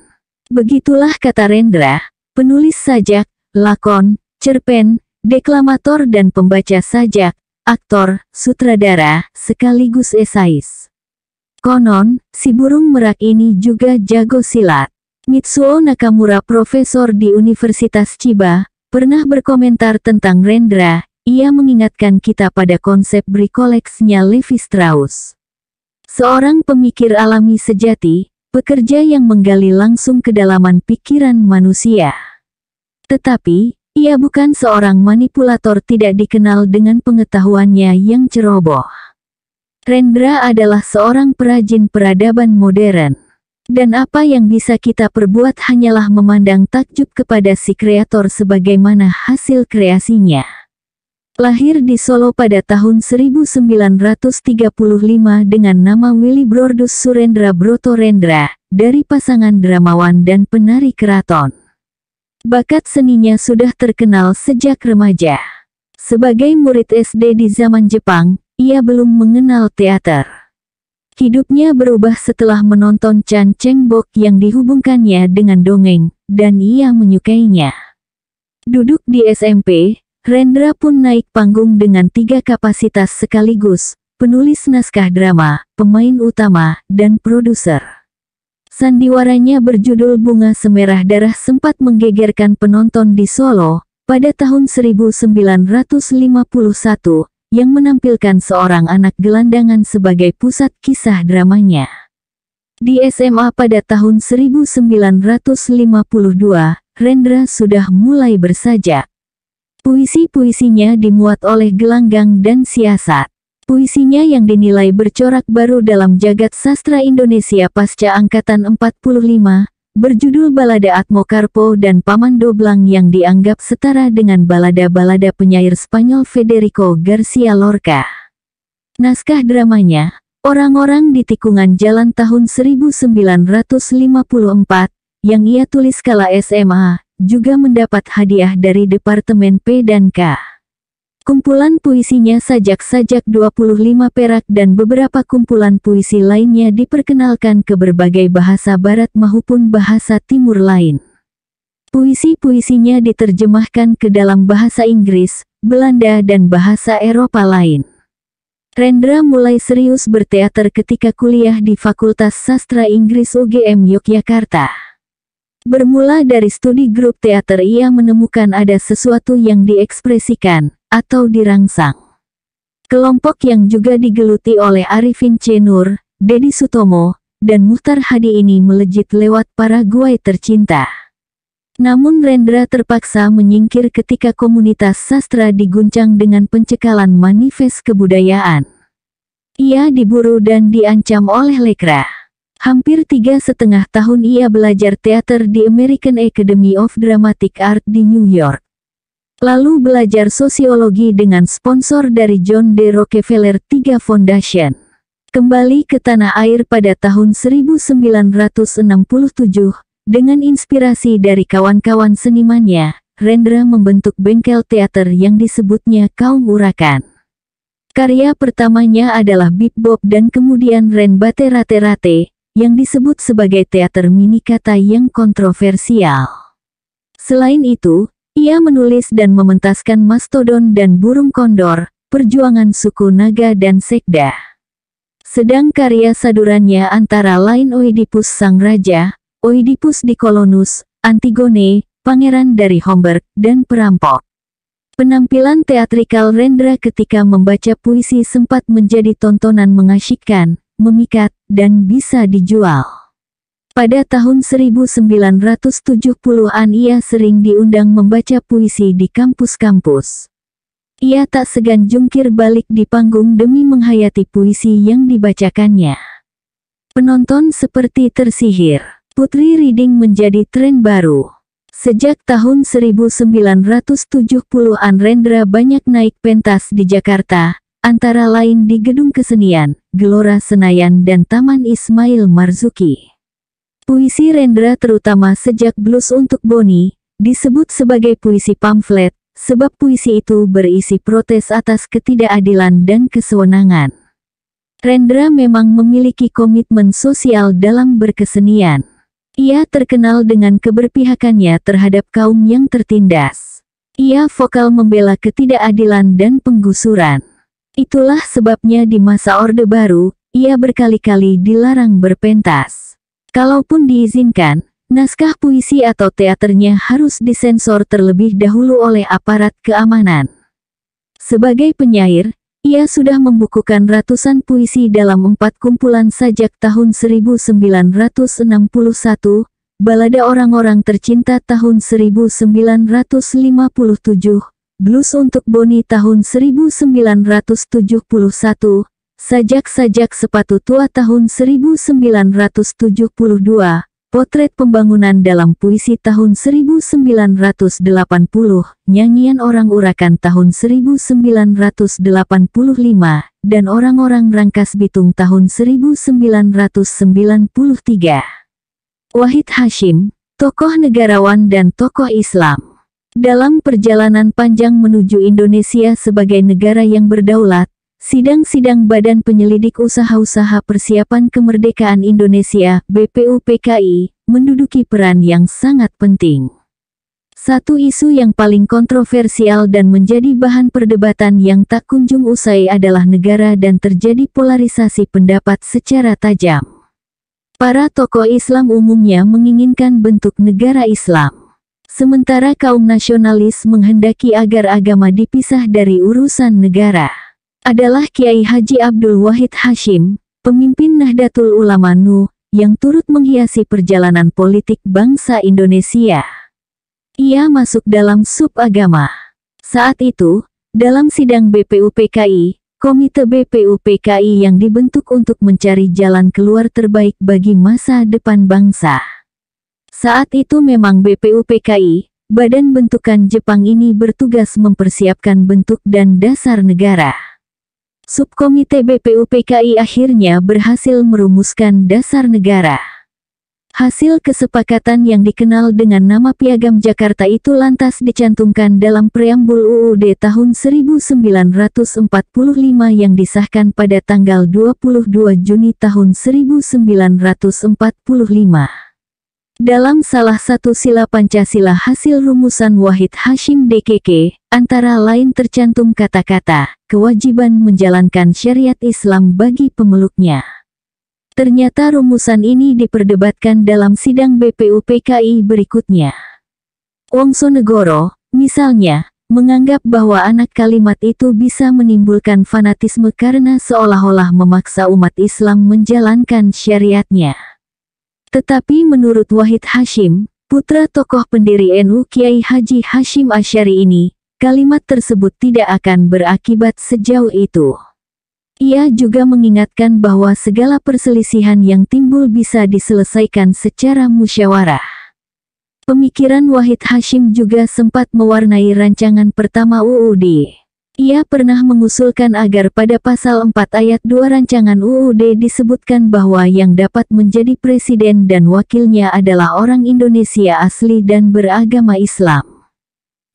Begitulah kata Rendra, penulis sajak, lakon, cerpen, deklamator dan pembaca sajak, aktor, sutradara, sekaligus esais. Konon, si burung merak ini juga jago silat. Mitsuo Nakamura profesor di Universitas Chiba, pernah berkomentar tentang Rendra, ia mengingatkan kita pada konsep brikoleksnya Levi Strauss. Seorang pemikir alami sejati, pekerja yang menggali langsung kedalaman pikiran manusia. Tetapi, ia bukan seorang manipulator tidak dikenal dengan pengetahuannya yang ceroboh. Rendra adalah seorang perajin peradaban modern. Dan apa yang bisa kita perbuat hanyalah memandang takjub kepada si kreator sebagaimana hasil kreasinya. Lahir di Solo pada tahun 1935 dengan nama Willy Brodus Surendra Broto Rendra, dari pasangan dramawan dan penari keraton. Bakat seninya sudah terkenal sejak remaja. Sebagai murid SD di zaman Jepang, ia belum mengenal teater. Hidupnya berubah setelah menonton Chan Cheng Bok yang dihubungkannya dengan dongeng, dan ia menyukainya. Duduk di SMP, Rendra pun naik panggung dengan tiga kapasitas sekaligus, penulis naskah drama, pemain utama, dan produser. Sandiwaranya berjudul Bunga Semerah Darah sempat menggegerkan penonton di Solo pada tahun 1951 yang menampilkan seorang anak gelandangan sebagai pusat kisah dramanya. Di SMA pada tahun 1952, Rendra sudah mulai bersajak. Puisi-puisinya dimuat oleh gelanggang dan siasat. Puisinya yang dinilai bercorak baru dalam jagat sastra Indonesia pasca angkatan 45, berjudul Balada Atmokarpo dan Paman Doblang yang dianggap setara dengan balada-balada penyair Spanyol Federico Garcia Lorca. Naskah dramanya, Orang-orang di Tikungan Jalan tahun 1954, yang ia tulis kala SMA, juga mendapat hadiah dari Departemen P dan K. Kumpulan puisinya sajak-sajak 25 perak dan beberapa kumpulan puisi lainnya diperkenalkan ke berbagai bahasa barat maupun bahasa timur lain. Puisi-puisinya diterjemahkan ke dalam bahasa Inggris, Belanda dan bahasa Eropa lain. Rendra mulai serius berteater ketika kuliah di Fakultas Sastra Inggris UGM Yogyakarta. Bermula dari studi grup teater ia menemukan ada sesuatu yang diekspresikan, atau dirangsang. Kelompok yang juga digeluti oleh Arifin Cenur, Dedi Sutomo, dan Mutar Hadi ini melejit lewat para guai tercinta. Namun Rendra terpaksa menyingkir ketika komunitas sastra diguncang dengan pencekalan manifest kebudayaan. Ia diburu dan diancam oleh Lekra. Hampir tiga setengah tahun ia belajar teater di American Academy of Dramatic Art di New York. Lalu belajar sosiologi dengan sponsor dari John D. Rockefeller III Foundation. Kembali ke tanah air pada tahun 1967, dengan inspirasi dari kawan-kawan senimannya, Rendra membentuk bengkel teater yang disebutnya Kaum Urakan. Karya pertamanya adalah Bebop dan kemudian Ren Bate Rate Rate, yang disebut sebagai teater mini kata yang kontroversial. Selain itu, ia menulis dan mementaskan Mastodon dan Burung Kondor, Perjuangan Suku Naga dan Sekda. Sedang karya sadurannya antara lain Oedipus Sang Raja, Oedipus di Kolonus, Antigone, Pangeran dari Homberg, dan Perampok. Penampilan teatrikal Rendra ketika membaca puisi sempat menjadi tontonan mengasyikkan, memikat, dan bisa dijual. Pada tahun 1970-an ia sering diundang membaca puisi di kampus-kampus. Ia tak segan jungkir balik di panggung demi menghayati puisi yang dibacakannya. Penonton seperti tersihir, Putri Reading menjadi tren baru. Sejak tahun 1970-an Rendra banyak naik pentas di Jakarta, antara lain di Gedung Kesenian, Gelora Senayan dan Taman Ismail Marzuki. Puisi Rendra terutama sejak Blues untuk Boni, disebut sebagai puisi pamflet, sebab puisi itu berisi protes atas ketidakadilan dan kesewenangan. Rendra memang memiliki komitmen sosial dalam berkesenian. Ia terkenal dengan keberpihakannya terhadap kaum yang tertindas. Ia vokal membela ketidakadilan dan penggusuran. Itulah sebabnya di masa Orde Baru, ia berkali-kali dilarang berpentas. Kalaupun diizinkan, naskah puisi atau teaternya harus disensor terlebih dahulu oleh aparat keamanan. Sebagai penyair, ia sudah membukukan ratusan puisi dalam empat kumpulan sajak tahun 1961, Balada Orang-Orang Tercinta tahun 1957, Blues untuk Boni tahun 1971, Sajak-sajak sepatu tua tahun 1972, Potret pembangunan dalam puisi tahun 1980, Nyanyian orang urakan tahun 1985, dan orang-orang rangkas bitung tahun 1993. Wahid Hashim, tokoh negarawan dan tokoh Islam. Dalam perjalanan panjang menuju Indonesia sebagai negara yang berdaulat, sidang-sidang Badan Penyelidik Usaha-Usaha Persiapan Kemerdekaan Indonesia (BPUPKI) menduduki peran yang sangat penting. Satu isu yang paling kontroversial dan menjadi bahan perdebatan yang tak kunjung usai adalah negara dan terjadi polarisasi pendapat secara tajam. Para tokoh Islam umumnya menginginkan bentuk negara Islam. Sementara kaum nasionalis menghendaki agar agama dipisah dari urusan negara. Adalah Kiai Haji Abdul Wahid Hashim, pemimpin Nahdlatul Ulama NU, yang turut menghiasi perjalanan politik bangsa Indonesia. Ia masuk dalam sub agama. Saat itu, dalam sidang BPUPKI, Komite BPUPKI yang dibentuk untuk mencari jalan keluar terbaik bagi masa depan bangsa. Saat itu memang BPUPKI, badan bentukan Jepang ini bertugas mempersiapkan bentuk dan dasar negara. Subkomite BPUPKI akhirnya berhasil merumuskan dasar negara. Hasil kesepakatan yang dikenal dengan nama Piagam Jakarta itu lantas dicantumkan dalam preambul UUD tahun 1945 yang disahkan pada tanggal 22 Juni tahun 1945. Dalam salah satu sila Pancasila hasil rumusan Wahid Hashim DKK, antara lain tercantum kata-kata, kewajiban menjalankan syariat Islam bagi pemeluknya. Ternyata rumusan ini diperdebatkan dalam sidang BPUPKI berikutnya. Wongso Negoro, misalnya, menganggap bahwa anak kalimat itu bisa menimbulkan fanatisme karena seolah-olah memaksa umat Islam menjalankan syariatnya. Tetapi menurut Wahid Hashim, putra tokoh pendiri NU Kiai Haji Hashim Asyari ini, kalimat tersebut tidak akan berakibat sejauh itu. Ia juga mengingatkan bahwa segala perselisihan yang timbul bisa diselesaikan secara musyawarah. Pemikiran Wahid Hashim juga sempat mewarnai rancangan pertama UUD. Ia pernah mengusulkan agar pada pasal 4 ayat 2 rancangan UUD disebutkan bahwa yang dapat menjadi presiden dan wakilnya adalah orang Indonesia asli dan beragama Islam.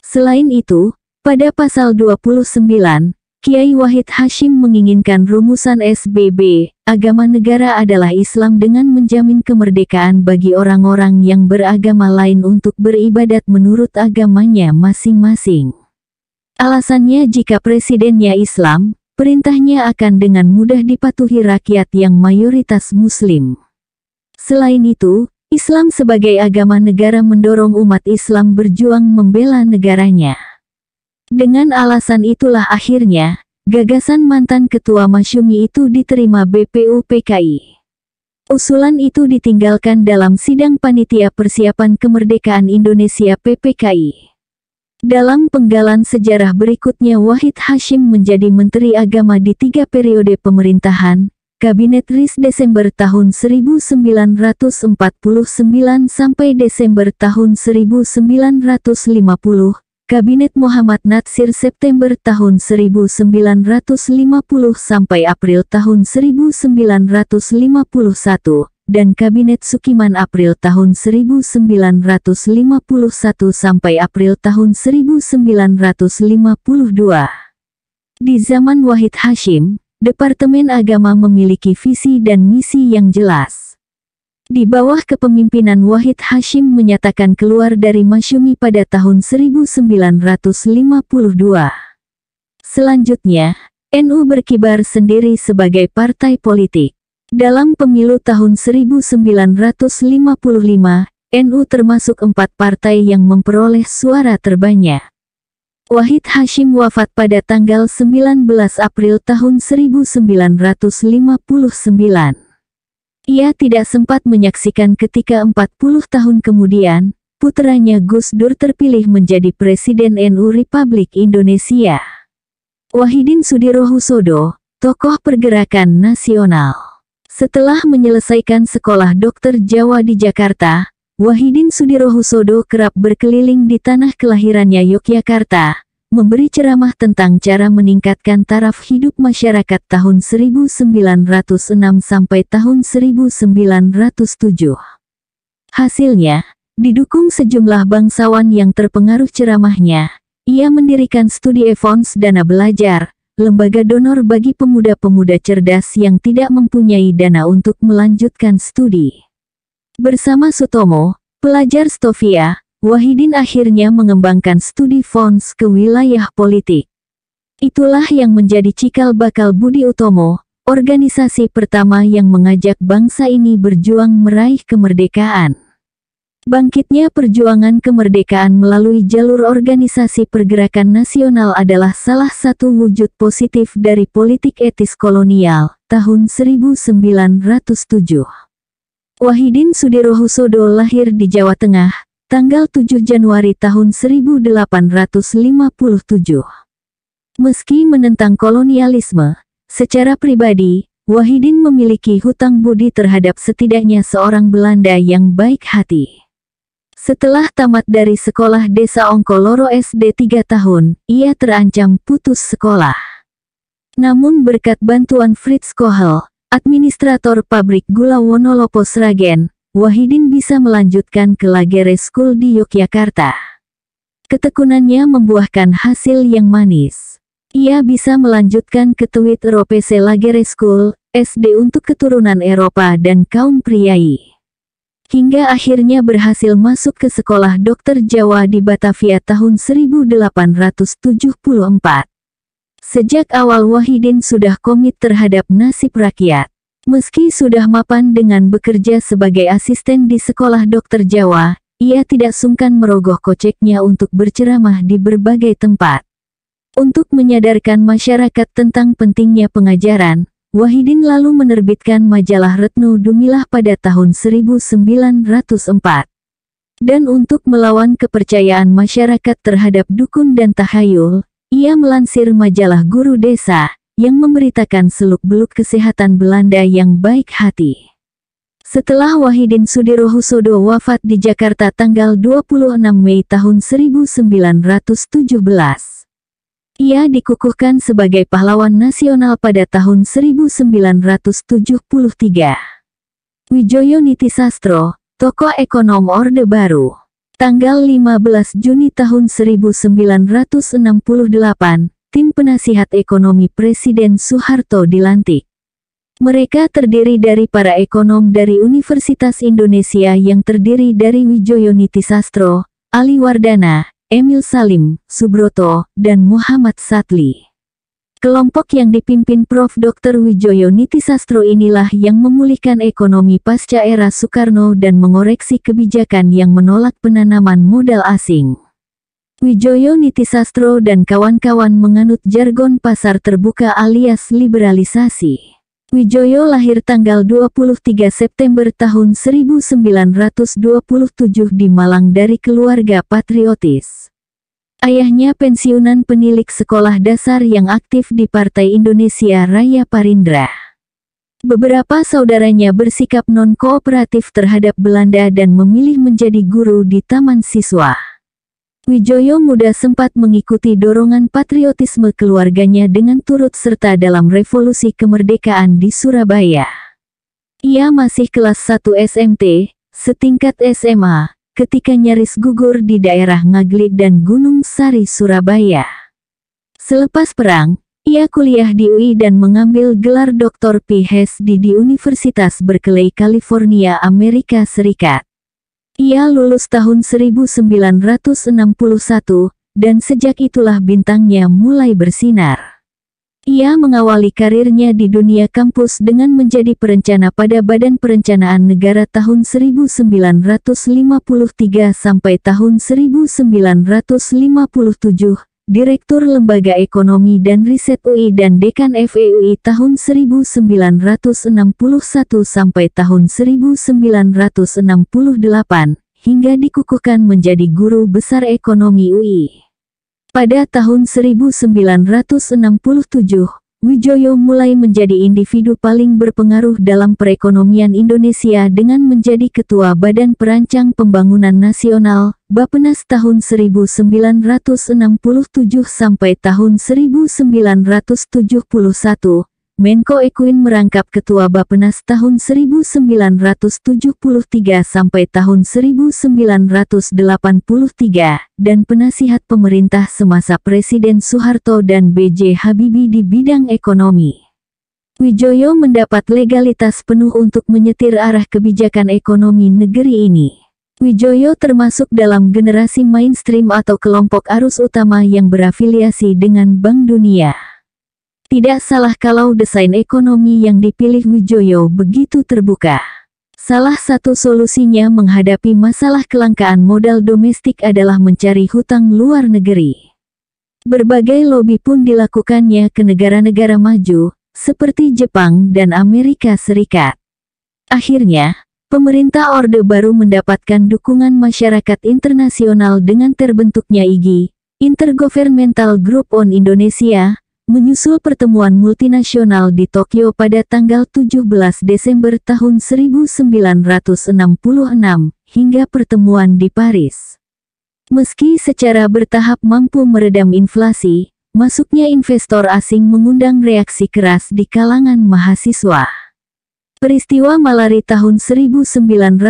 Selain itu, pada pasal 29, Kiai Wahid Hashim menginginkan rumusan SBB, agama negara adalah Islam dengan menjamin kemerdekaan bagi orang-orang yang beragama lain untuk beribadat menurut agamanya masing-masing. Alasannya jika presidennya Islam, perintahnya akan dengan mudah dipatuhi rakyat yang mayoritas muslim. Selain itu, Islam sebagai agama negara mendorong umat Islam berjuang membela negaranya. Dengan alasan itulah akhirnya, gagasan mantan ketua Masyumi itu diterima BPUPKI. Usulan itu ditinggalkan dalam sidang panitia persiapan kemerdekaan Indonesia PPKI. Dalam penggalan sejarah berikutnya Wahid Hashim menjadi Menteri Agama di tiga periode pemerintahan, Kabinet RIS Desember tahun 1949 sampai Desember tahun 1950, Kabinet Muhammad Natsir September tahun 1950 sampai April tahun 1951, dan Kabinet Sukiman April tahun 1951 sampai April tahun 1952. Di zaman Wahid Hashim, Departemen Agama memiliki visi dan misi yang jelas. Di bawah kepemimpinan Wahid Hashim menyatakan keluar dari Masyumi pada tahun 1952. Selanjutnya, NU berkibar sendiri sebagai partai politik. Dalam pemilu tahun 1955, NU termasuk empat partai yang memperoleh suara terbanyak. Wahid Hashim wafat pada tanggal 19 April tahun 1959. Ia tidak sempat menyaksikan ketika 40 tahun kemudian, putranya Gus Dur terpilih menjadi Presiden NU Republik Indonesia. Wahidin Sudirohusodo, tokoh pergerakan nasional. Setelah menyelesaikan sekolah dokter Jawa di Jakarta, Wahidin Sudirohusodo kerap berkeliling di tanah kelahirannya Yogyakarta, memberi ceramah tentang cara meningkatkan taraf hidup masyarakat tahun 1906 sampai tahun 1907. Hasilnya, didukung sejumlah bangsawan yang terpengaruh ceramahnya, ia mendirikan studi Evons Dana Belajar, lembaga donor bagi pemuda-pemuda cerdas yang tidak mempunyai dana untuk melanjutkan studi. Bersama Sutomo, pelajar Stofia, Wahidin akhirnya mengembangkan studi Fons ke wilayah politik. Itulah yang menjadi cikal bakal Budi Utomo, organisasi pertama yang mengajak bangsa ini berjuang meraih kemerdekaan. Bangkitnya perjuangan kemerdekaan melalui jalur organisasi pergerakan nasional adalah salah satu wujud positif dari politik etis kolonial tahun 1907. Wahidin Sudirohusodo lahir di Jawa Tengah, tanggal 7 Januari tahun 1857. Meski menentang kolonialisme, secara pribadi, Wahidin memiliki hutang budi terhadap setidaknya seorang Belanda yang baik hati. Setelah tamat dari sekolah desa Ongkoloro SD 3 tahun, ia terancam putus sekolah. Namun berkat bantuan Fritz Kohel, administrator pabrik gula Wonolopo Sragen, Wahidin bisa melanjutkan ke Lagere School di Yogyakarta. Ketekunannya membuahkan hasil yang manis. Ia bisa melanjutkan ke Tweet Ropese Lagere School, SD untuk keturunan Eropa dan kaum priai hingga akhirnya berhasil masuk ke sekolah dokter Jawa di Batavia tahun 1874. Sejak awal Wahidin sudah komit terhadap nasib rakyat. Meski sudah mapan dengan bekerja sebagai asisten di sekolah dokter Jawa, ia tidak sungkan merogoh koceknya untuk berceramah di berbagai tempat. Untuk menyadarkan masyarakat tentang pentingnya pengajaran, Wahidin lalu menerbitkan majalah Retno Dumilah pada tahun 1904. Dan untuk melawan kepercayaan masyarakat terhadap dukun dan tahayul, ia melansir majalah Guru Desa, yang memberitakan seluk-beluk kesehatan Belanda yang baik hati. Setelah Wahidin Sudirohusodo wafat di Jakarta tanggal 26 Mei tahun 1917, ia dikukuhkan sebagai pahlawan nasional pada tahun 1973. Wijoyo Niti Sastro, tokoh ekonom Orde Baru. Tanggal 15 Juni tahun 1968, tim penasihat ekonomi Presiden Soeharto dilantik. Mereka terdiri dari para ekonom dari Universitas Indonesia yang terdiri dari Wijoyo Niti Sastro, Ali Wardana, Emil Salim, Subroto, dan Muhammad Satli. Kelompok yang dipimpin Prof. Dr. Wijoyo Nitisastro inilah yang memulihkan ekonomi pasca era Soekarno dan mengoreksi kebijakan yang menolak penanaman modal asing. Wijoyo Nitisastro dan kawan-kawan menganut jargon pasar terbuka alias liberalisasi. Wijoyo lahir tanggal 23 September tahun 1927 di Malang dari keluarga patriotis. Ayahnya pensiunan penilik sekolah dasar yang aktif di Partai Indonesia Raya Parindra. Beberapa saudaranya bersikap non-kooperatif terhadap Belanda dan memilih menjadi guru di taman siswa. Wijoyo muda sempat mengikuti dorongan patriotisme keluarganya dengan turut serta dalam revolusi kemerdekaan di Surabaya. Ia masih kelas 1 SMT, setingkat SMA, ketika nyaris gugur di daerah Ngaglik dan Gunung Sari, Surabaya. Selepas perang, ia kuliah di UI dan mengambil gelar Dr. PhD di Universitas Berkeley, California, Amerika Serikat. Ia lulus tahun 1961, dan sejak itulah bintangnya mulai bersinar. Ia mengawali karirnya di dunia kampus dengan menjadi perencana pada Badan Perencanaan Negara tahun 1953 sampai tahun 1957, Direktur Lembaga Ekonomi dan Riset UI dan Dekan FEUI tahun 1961 sampai tahun 1968, hingga dikukuhkan menjadi Guru Besar Ekonomi UI. Pada tahun 1967, Wijoyo mulai menjadi individu paling berpengaruh dalam perekonomian Indonesia dengan menjadi Ketua Badan Perancang Pembangunan Nasional, Bapenas tahun 1967 sampai tahun 1971, Menko Ekuin merangkap Ketua Bapenas tahun 1973 sampai tahun 1983 dan penasihat pemerintah semasa Presiden Soeharto dan B.J. Habibie di bidang ekonomi. Wijoyo mendapat legalitas penuh untuk menyetir arah kebijakan ekonomi negeri ini. Wijoyo termasuk dalam generasi mainstream atau kelompok arus utama yang berafiliasi dengan Bank Dunia. Tidak salah kalau desain ekonomi yang dipilih Wijoyo begitu terbuka. Salah satu solusinya menghadapi masalah kelangkaan modal domestik adalah mencari hutang luar negeri. Berbagai lobi pun dilakukannya ke negara-negara maju, seperti Jepang dan Amerika Serikat. Akhirnya, pemerintah Orde Baru mendapatkan dukungan masyarakat internasional dengan terbentuknya IGI, Intergovernmental Group on Indonesia, menyusul pertemuan multinasional di Tokyo pada tanggal 17 Desember tahun 1966 hingga pertemuan di Paris. Meski secara bertahap mampu meredam inflasi, masuknya investor asing mengundang reaksi keras di kalangan mahasiswa. Peristiwa malari tahun 1974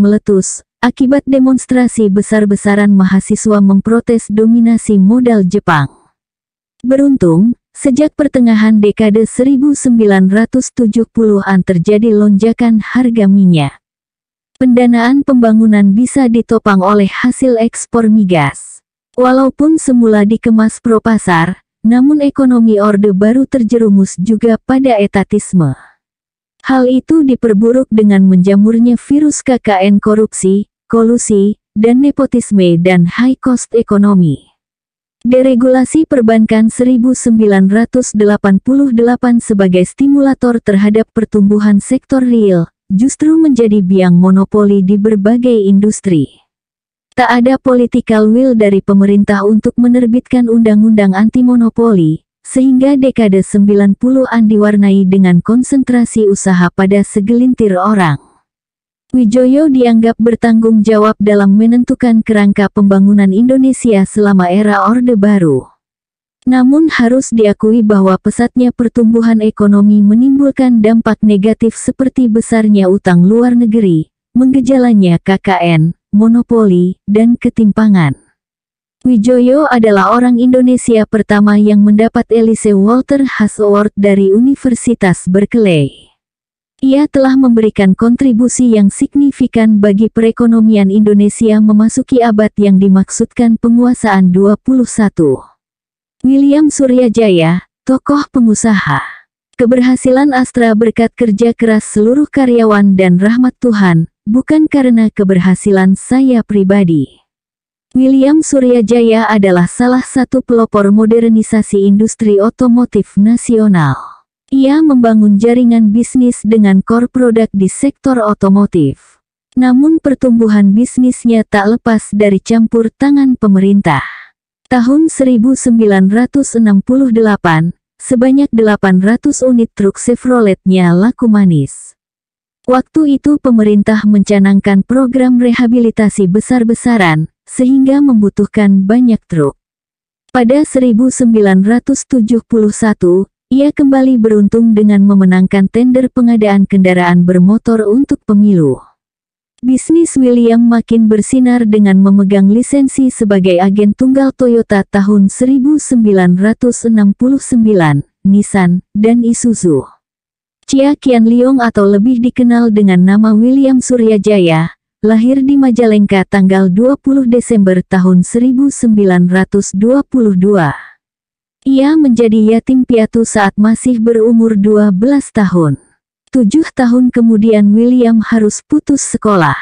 meletus, akibat demonstrasi besar-besaran mahasiswa memprotes dominasi modal Jepang. Beruntung, sejak pertengahan dekade 1970-an terjadi lonjakan harga minyak. Pendanaan pembangunan bisa ditopang oleh hasil ekspor migas. Walaupun semula dikemas pro pasar, namun ekonomi Orde Baru terjerumus juga pada etatisme. Hal itu diperburuk dengan menjamurnya virus KKN korupsi, kolusi, dan nepotisme dan high cost ekonomi. Deregulasi Perbankan 1988 sebagai stimulator terhadap pertumbuhan sektor real, justru menjadi biang monopoli di berbagai industri. Tak ada political will dari pemerintah untuk menerbitkan undang-undang anti-monopoli, sehingga dekade 90-an diwarnai dengan konsentrasi usaha pada segelintir orang. Wijoyo dianggap bertanggung jawab dalam menentukan kerangka pembangunan Indonesia selama era Orde Baru. Namun harus diakui bahwa pesatnya pertumbuhan ekonomi menimbulkan dampak negatif seperti besarnya utang luar negeri, menggejalanya KKN, monopoli, dan ketimpangan. Wijoyo adalah orang Indonesia pertama yang mendapat Elise Walter Hass Award dari Universitas Berkeley. Ia telah memberikan kontribusi yang signifikan bagi perekonomian Indonesia memasuki abad yang dimaksudkan penguasaan 21. William Suryajaya, tokoh pengusaha. Keberhasilan Astra berkat kerja keras seluruh karyawan dan rahmat Tuhan, bukan karena keberhasilan saya pribadi. William Suryajaya adalah salah satu pelopor modernisasi industri otomotif nasional. Ia membangun jaringan bisnis dengan core produk di sektor otomotif. Namun pertumbuhan bisnisnya tak lepas dari campur tangan pemerintah. Tahun 1968, sebanyak 800 unit truk Chevrolet-nya laku manis. Waktu itu pemerintah mencanangkan program rehabilitasi besar-besaran, sehingga membutuhkan banyak truk. Pada 1971, ia kembali beruntung dengan memenangkan tender pengadaan kendaraan bermotor untuk pemilu. Bisnis William makin bersinar dengan memegang lisensi sebagai agen tunggal Toyota tahun 1969, Nissan, dan Isuzu. Chia Kian Liong atau lebih dikenal dengan nama William Suryajaya, lahir di Majalengka tanggal 20 Desember tahun 1922. Ia menjadi yatim piatu saat masih berumur 12 tahun. Tujuh tahun kemudian William harus putus sekolah.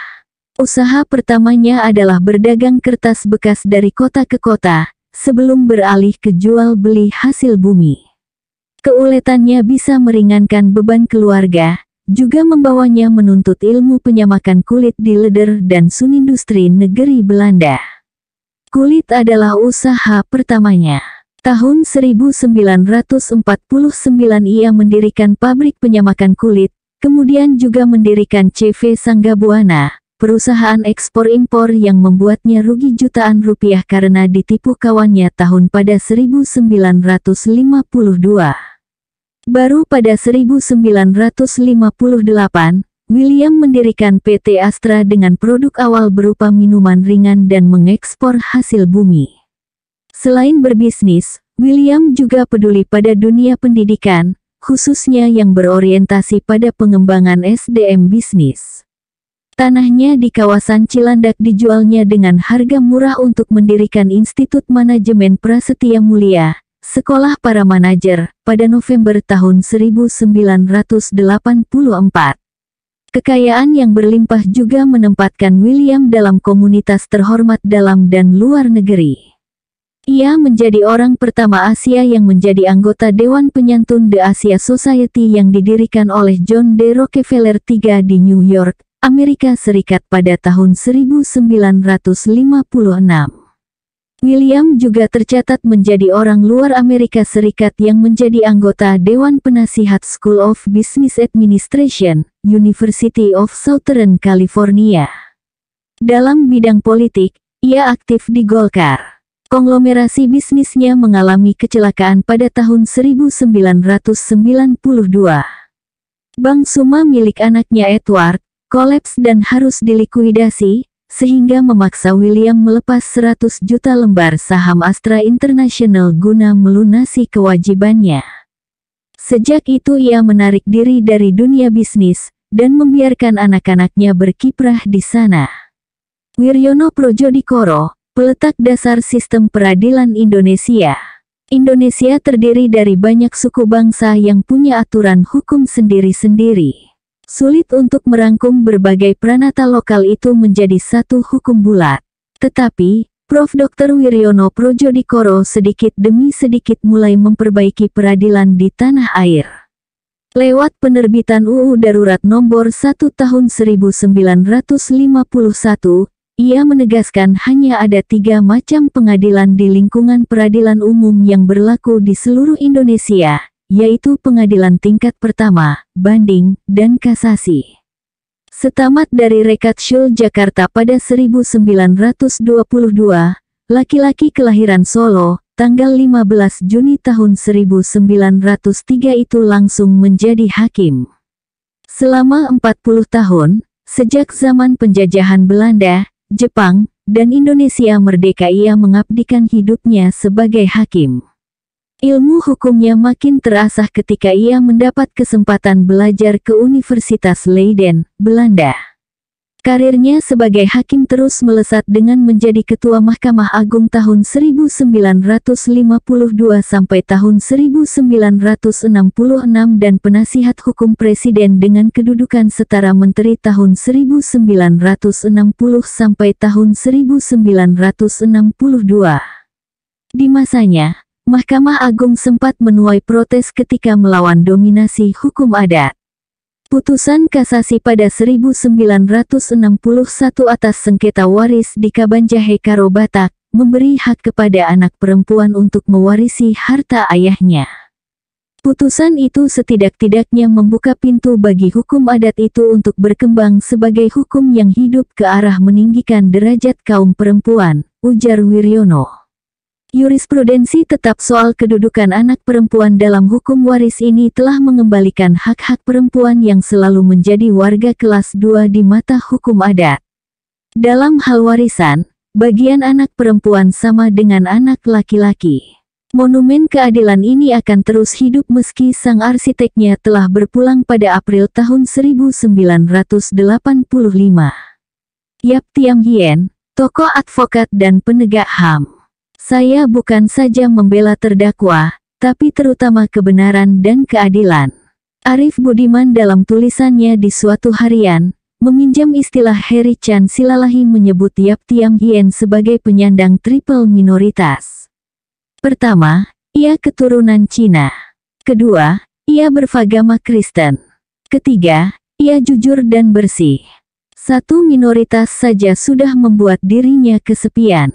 Usaha pertamanya adalah berdagang kertas bekas dari kota ke kota, sebelum beralih ke jual beli hasil bumi. Keuletannya bisa meringankan beban keluarga, juga membawanya menuntut ilmu penyamakan kulit di leder dan sunindustri negeri Belanda. Kulit adalah usaha pertamanya. Tahun 1949 ia mendirikan pabrik penyamakan kulit, kemudian juga mendirikan CV Sanggabuana, perusahaan ekspor-impor yang membuatnya rugi jutaan rupiah karena ditipu kawannya tahun pada 1952. Baru pada 1958, William mendirikan PT Astra dengan produk awal berupa minuman ringan dan mengekspor hasil bumi. Selain berbisnis, William juga peduli pada dunia pendidikan, khususnya yang berorientasi pada pengembangan SDM bisnis. Tanahnya di kawasan Cilandak dijualnya dengan harga murah untuk mendirikan Institut Manajemen Prasetya Mulia, Sekolah para Manajer, pada November tahun 1984. Kekayaan yang berlimpah juga menempatkan William dalam komunitas terhormat dalam dan luar negeri. Ia menjadi orang pertama Asia yang menjadi anggota Dewan Penyantun The Asia Society yang didirikan oleh John D. Rockefeller III di New York, Amerika Serikat pada tahun 1956. William juga tercatat menjadi orang luar Amerika Serikat yang menjadi anggota Dewan Penasihat School of Business Administration, University of Southern California. Dalam bidang politik, ia aktif di Golkar. Konglomerasi bisnisnya mengalami kecelakaan pada tahun 1992. Bank Suma milik anaknya Edward, kolaps dan harus dilikuidasi, sehingga memaksa William melepas 100 juta lembar saham Astra International guna melunasi kewajibannya. Sejak itu ia menarik diri dari dunia bisnis, dan membiarkan anak-anaknya berkiprah di sana. Wiryono Projodikoro, Letak dasar sistem peradilan Indonesia Indonesia terdiri dari banyak suku bangsa yang punya aturan hukum sendiri-sendiri. Sulit untuk merangkum berbagai pranata lokal itu menjadi satu hukum bulat. Tetapi, Prof. Dr. Wiryono Projodikoro sedikit demi sedikit mulai memperbaiki peradilan di tanah air. Lewat penerbitan UU Darurat Nomor 1 Tahun 1951, ia menegaskan hanya ada tiga macam pengadilan di lingkungan peradilan umum yang berlaku di seluruh Indonesia, yaitu pengadilan tingkat pertama, banding, dan kasasi. Setamat dari Syul Jakarta pada 1922, laki-laki kelahiran Solo, tanggal 15 Juni tahun 1903 itu langsung menjadi hakim. Selama 40 tahun, sejak zaman penjajahan Belanda, Jepang, dan Indonesia merdeka ia mengabdikan hidupnya sebagai hakim. Ilmu hukumnya makin terasah ketika ia mendapat kesempatan belajar ke Universitas Leiden, Belanda. Karirnya sebagai hakim terus melesat dengan menjadi Ketua Mahkamah Agung tahun 1952 sampai tahun 1966 dan penasihat hukum presiden dengan kedudukan setara menteri tahun 1960 sampai tahun 1962. Di masanya, Mahkamah Agung sempat menuai protes ketika melawan dominasi hukum adat. Putusan kasasi pada 1961 atas sengketa waris di Kabanjahe Karo Batak memberi hak kepada anak perempuan untuk mewarisi harta ayahnya. Putusan itu setidak-tidaknya membuka pintu bagi hukum adat itu untuk berkembang sebagai hukum yang hidup ke arah meninggikan derajat kaum perempuan, ujar Wiryono. Yurisprudensi tetap soal kedudukan anak perempuan dalam hukum waris ini telah mengembalikan hak-hak perempuan yang selalu menjadi warga kelas 2 di mata hukum adat. Dalam hal warisan, bagian anak perempuan sama dengan anak laki-laki. Monumen keadilan ini akan terus hidup meski sang arsiteknya telah berpulang pada April tahun 1985. Yap Tiam Hien, tokoh advokat dan penegak HAM. Saya bukan saja membela terdakwa, tapi terutama kebenaran dan keadilan. Arif Budiman dalam tulisannya di suatu harian, meminjam istilah Harry Chan Silalahi menyebut Yap Tiam Hien sebagai penyandang triple minoritas. Pertama, ia keturunan Cina. Kedua, ia berfagama Kristen. Ketiga, ia jujur dan bersih. Satu minoritas saja sudah membuat dirinya kesepian.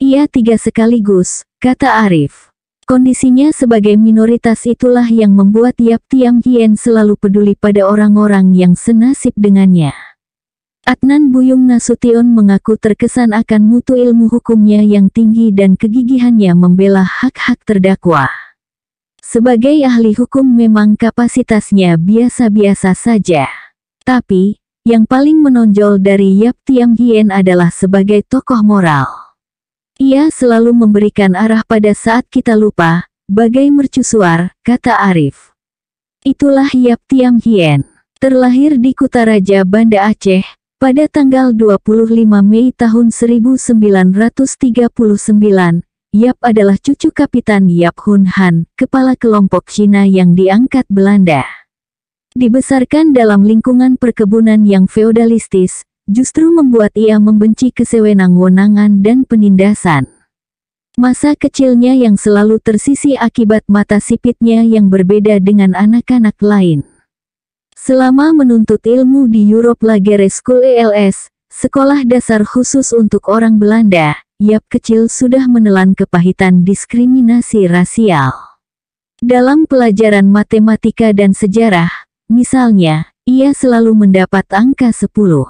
Iya tiga sekaligus, kata Arif. Kondisinya sebagai minoritas itulah yang membuat Yap Tiam Hien selalu peduli pada orang-orang yang senasib dengannya. Adnan Buyung Nasution mengaku terkesan akan mutu ilmu hukumnya yang tinggi dan kegigihannya membela hak-hak terdakwa. Sebagai ahli hukum memang kapasitasnya biasa-biasa saja. Tapi, yang paling menonjol dari Yap Tiam Hien adalah sebagai tokoh moral. Ia selalu memberikan arah pada saat kita lupa, bagai mercusuar, kata Arif. Itulah Yap Tiam Hien. Terlahir di Kutaraja Banda Aceh, pada tanggal 25 Mei tahun 1939, Yap adalah cucu Kapitan Yap Hun Han, kepala kelompok Cina yang diangkat Belanda. Dibesarkan dalam lingkungan perkebunan yang feodalistis, justru membuat ia membenci kesewenang-wenangan dan penindasan. Masa kecilnya yang selalu tersisi akibat mata sipitnya yang berbeda dengan anak-anak lain. Selama menuntut ilmu di Europe Lagere School ELS, sekolah dasar khusus untuk orang Belanda, Yap kecil sudah menelan kepahitan diskriminasi rasial. Dalam pelajaran matematika dan sejarah, misalnya, ia selalu mendapat angka 10.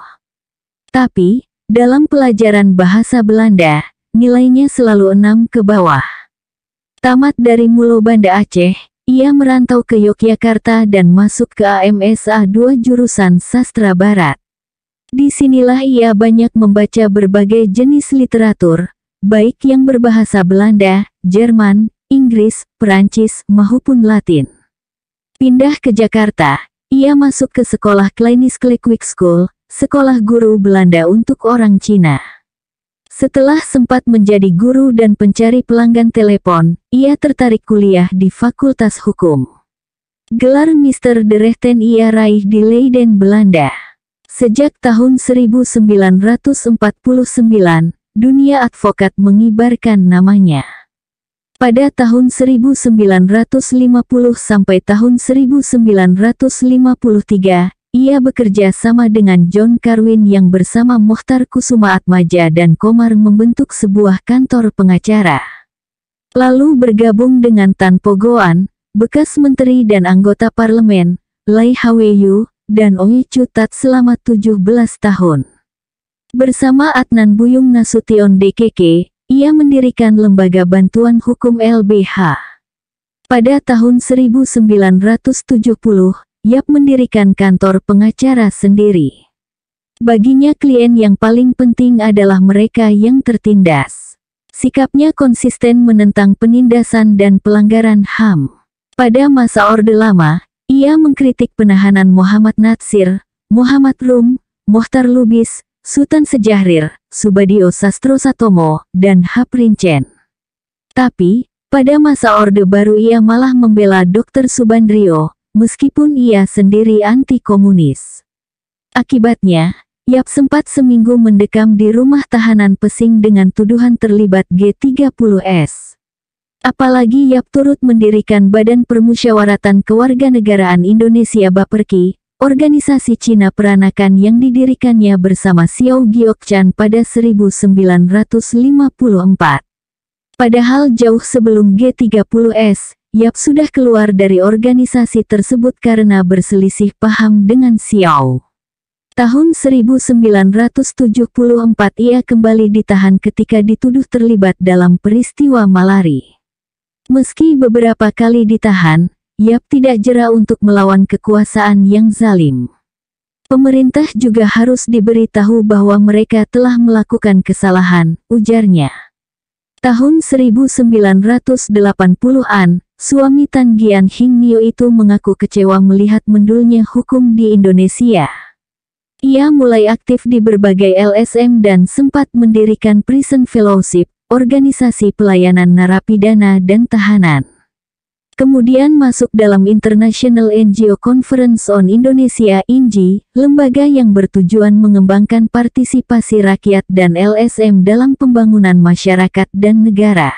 Tapi, dalam pelajaran bahasa Belanda, nilainya selalu enam ke bawah. Tamat dari Mulo Banda Aceh, ia merantau ke Yogyakarta dan masuk ke AMSA 2 jurusan sastra barat. Disinilah ia banyak membaca berbagai jenis literatur, baik yang berbahasa Belanda, Jerman, Inggris, Perancis, maupun Latin. Pindah ke Jakarta, ia masuk ke sekolah Klinis Klikwik School, sekolah guru Belanda untuk orang Cina. Setelah sempat menjadi guru dan pencari pelanggan telepon, ia tertarik kuliah di Fakultas Hukum. Gelar Mister de Rechten ia raih di Leiden, Belanda. Sejak tahun 1949, dunia advokat mengibarkan namanya. Pada tahun 1950 sampai tahun 1953, ia bekerja sama dengan John Carwin yang bersama Mohtar Kusuma Atmaja dan Komar membentuk sebuah kantor pengacara. Lalu bergabung dengan Tan Pogoan, bekas menteri dan anggota parlemen, Lai Haweyu, dan Oi Cutat selama 17 tahun. Bersama Adnan Buyung Nasution DKK, ia mendirikan Lembaga Bantuan Hukum LBH. Pada tahun 1970, Yap mendirikan kantor pengacara sendiri. Baginya klien yang paling penting adalah mereka yang tertindas. Sikapnya konsisten menentang penindasan dan pelanggaran HAM. Pada masa Orde Lama, ia mengkritik penahanan Muhammad Natsir, Muhammad Rum, Mohtar Lubis, Sultan Sejahrir, Subadio Sastro Satomo, dan Haprincen. Tapi, pada masa Orde Baru ia malah membela Dr. Subandrio, meskipun ia sendiri anti-komunis. Akibatnya, Yap sempat seminggu mendekam di rumah tahanan Pesing dengan tuduhan terlibat G30S. Apalagi Yap turut mendirikan Badan Permusyawaratan Kewarganegaraan Indonesia Baperki, organisasi Cina peranakan yang didirikannya bersama Xiao Giokchan pada 1954. Padahal jauh sebelum G30S, Yap sudah keluar dari organisasi tersebut karena berselisih paham dengan Xiao. Tahun 1974 ia kembali ditahan ketika dituduh terlibat dalam peristiwa malari. Meski beberapa kali ditahan, Yap tidak jera untuk melawan kekuasaan yang zalim. Pemerintah juga harus diberitahu bahwa mereka telah melakukan kesalahan, ujarnya. Tahun 1980-an, suami Tan Gian Hing Nio itu mengaku kecewa melihat mendulnya hukum di Indonesia. Ia mulai aktif di berbagai LSM dan sempat mendirikan Prison Fellowship, organisasi pelayanan narapidana dan tahanan kemudian masuk dalam International NGO Conference on Indonesia INGI, lembaga yang bertujuan mengembangkan partisipasi rakyat dan LSM dalam pembangunan masyarakat dan negara.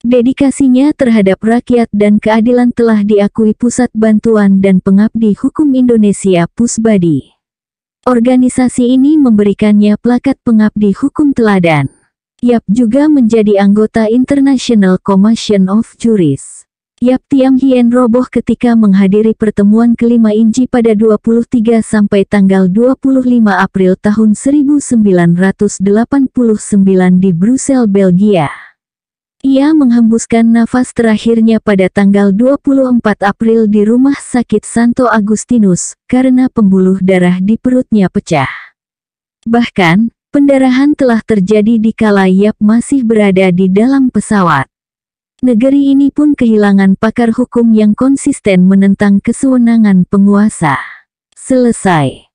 Dedikasinya terhadap rakyat dan keadilan telah diakui Pusat Bantuan dan Pengabdi Hukum Indonesia Pusbadi. Organisasi ini memberikannya plakat pengabdi hukum teladan. Yap juga menjadi anggota International Commission of Juris. Yap Tiang Hien roboh ketika menghadiri pertemuan kelima Inci pada 23 sampai tanggal 25 April tahun 1989 di Brussel, Belgia. Ia menghembuskan nafas terakhirnya pada tanggal 24 April di Rumah Sakit Santo Agustinus karena pembuluh darah di perutnya pecah. Bahkan, pendarahan telah terjadi di kala Yap masih berada di dalam pesawat. Negeri ini pun kehilangan pakar hukum yang konsisten menentang kesewenangan penguasa. Selesai.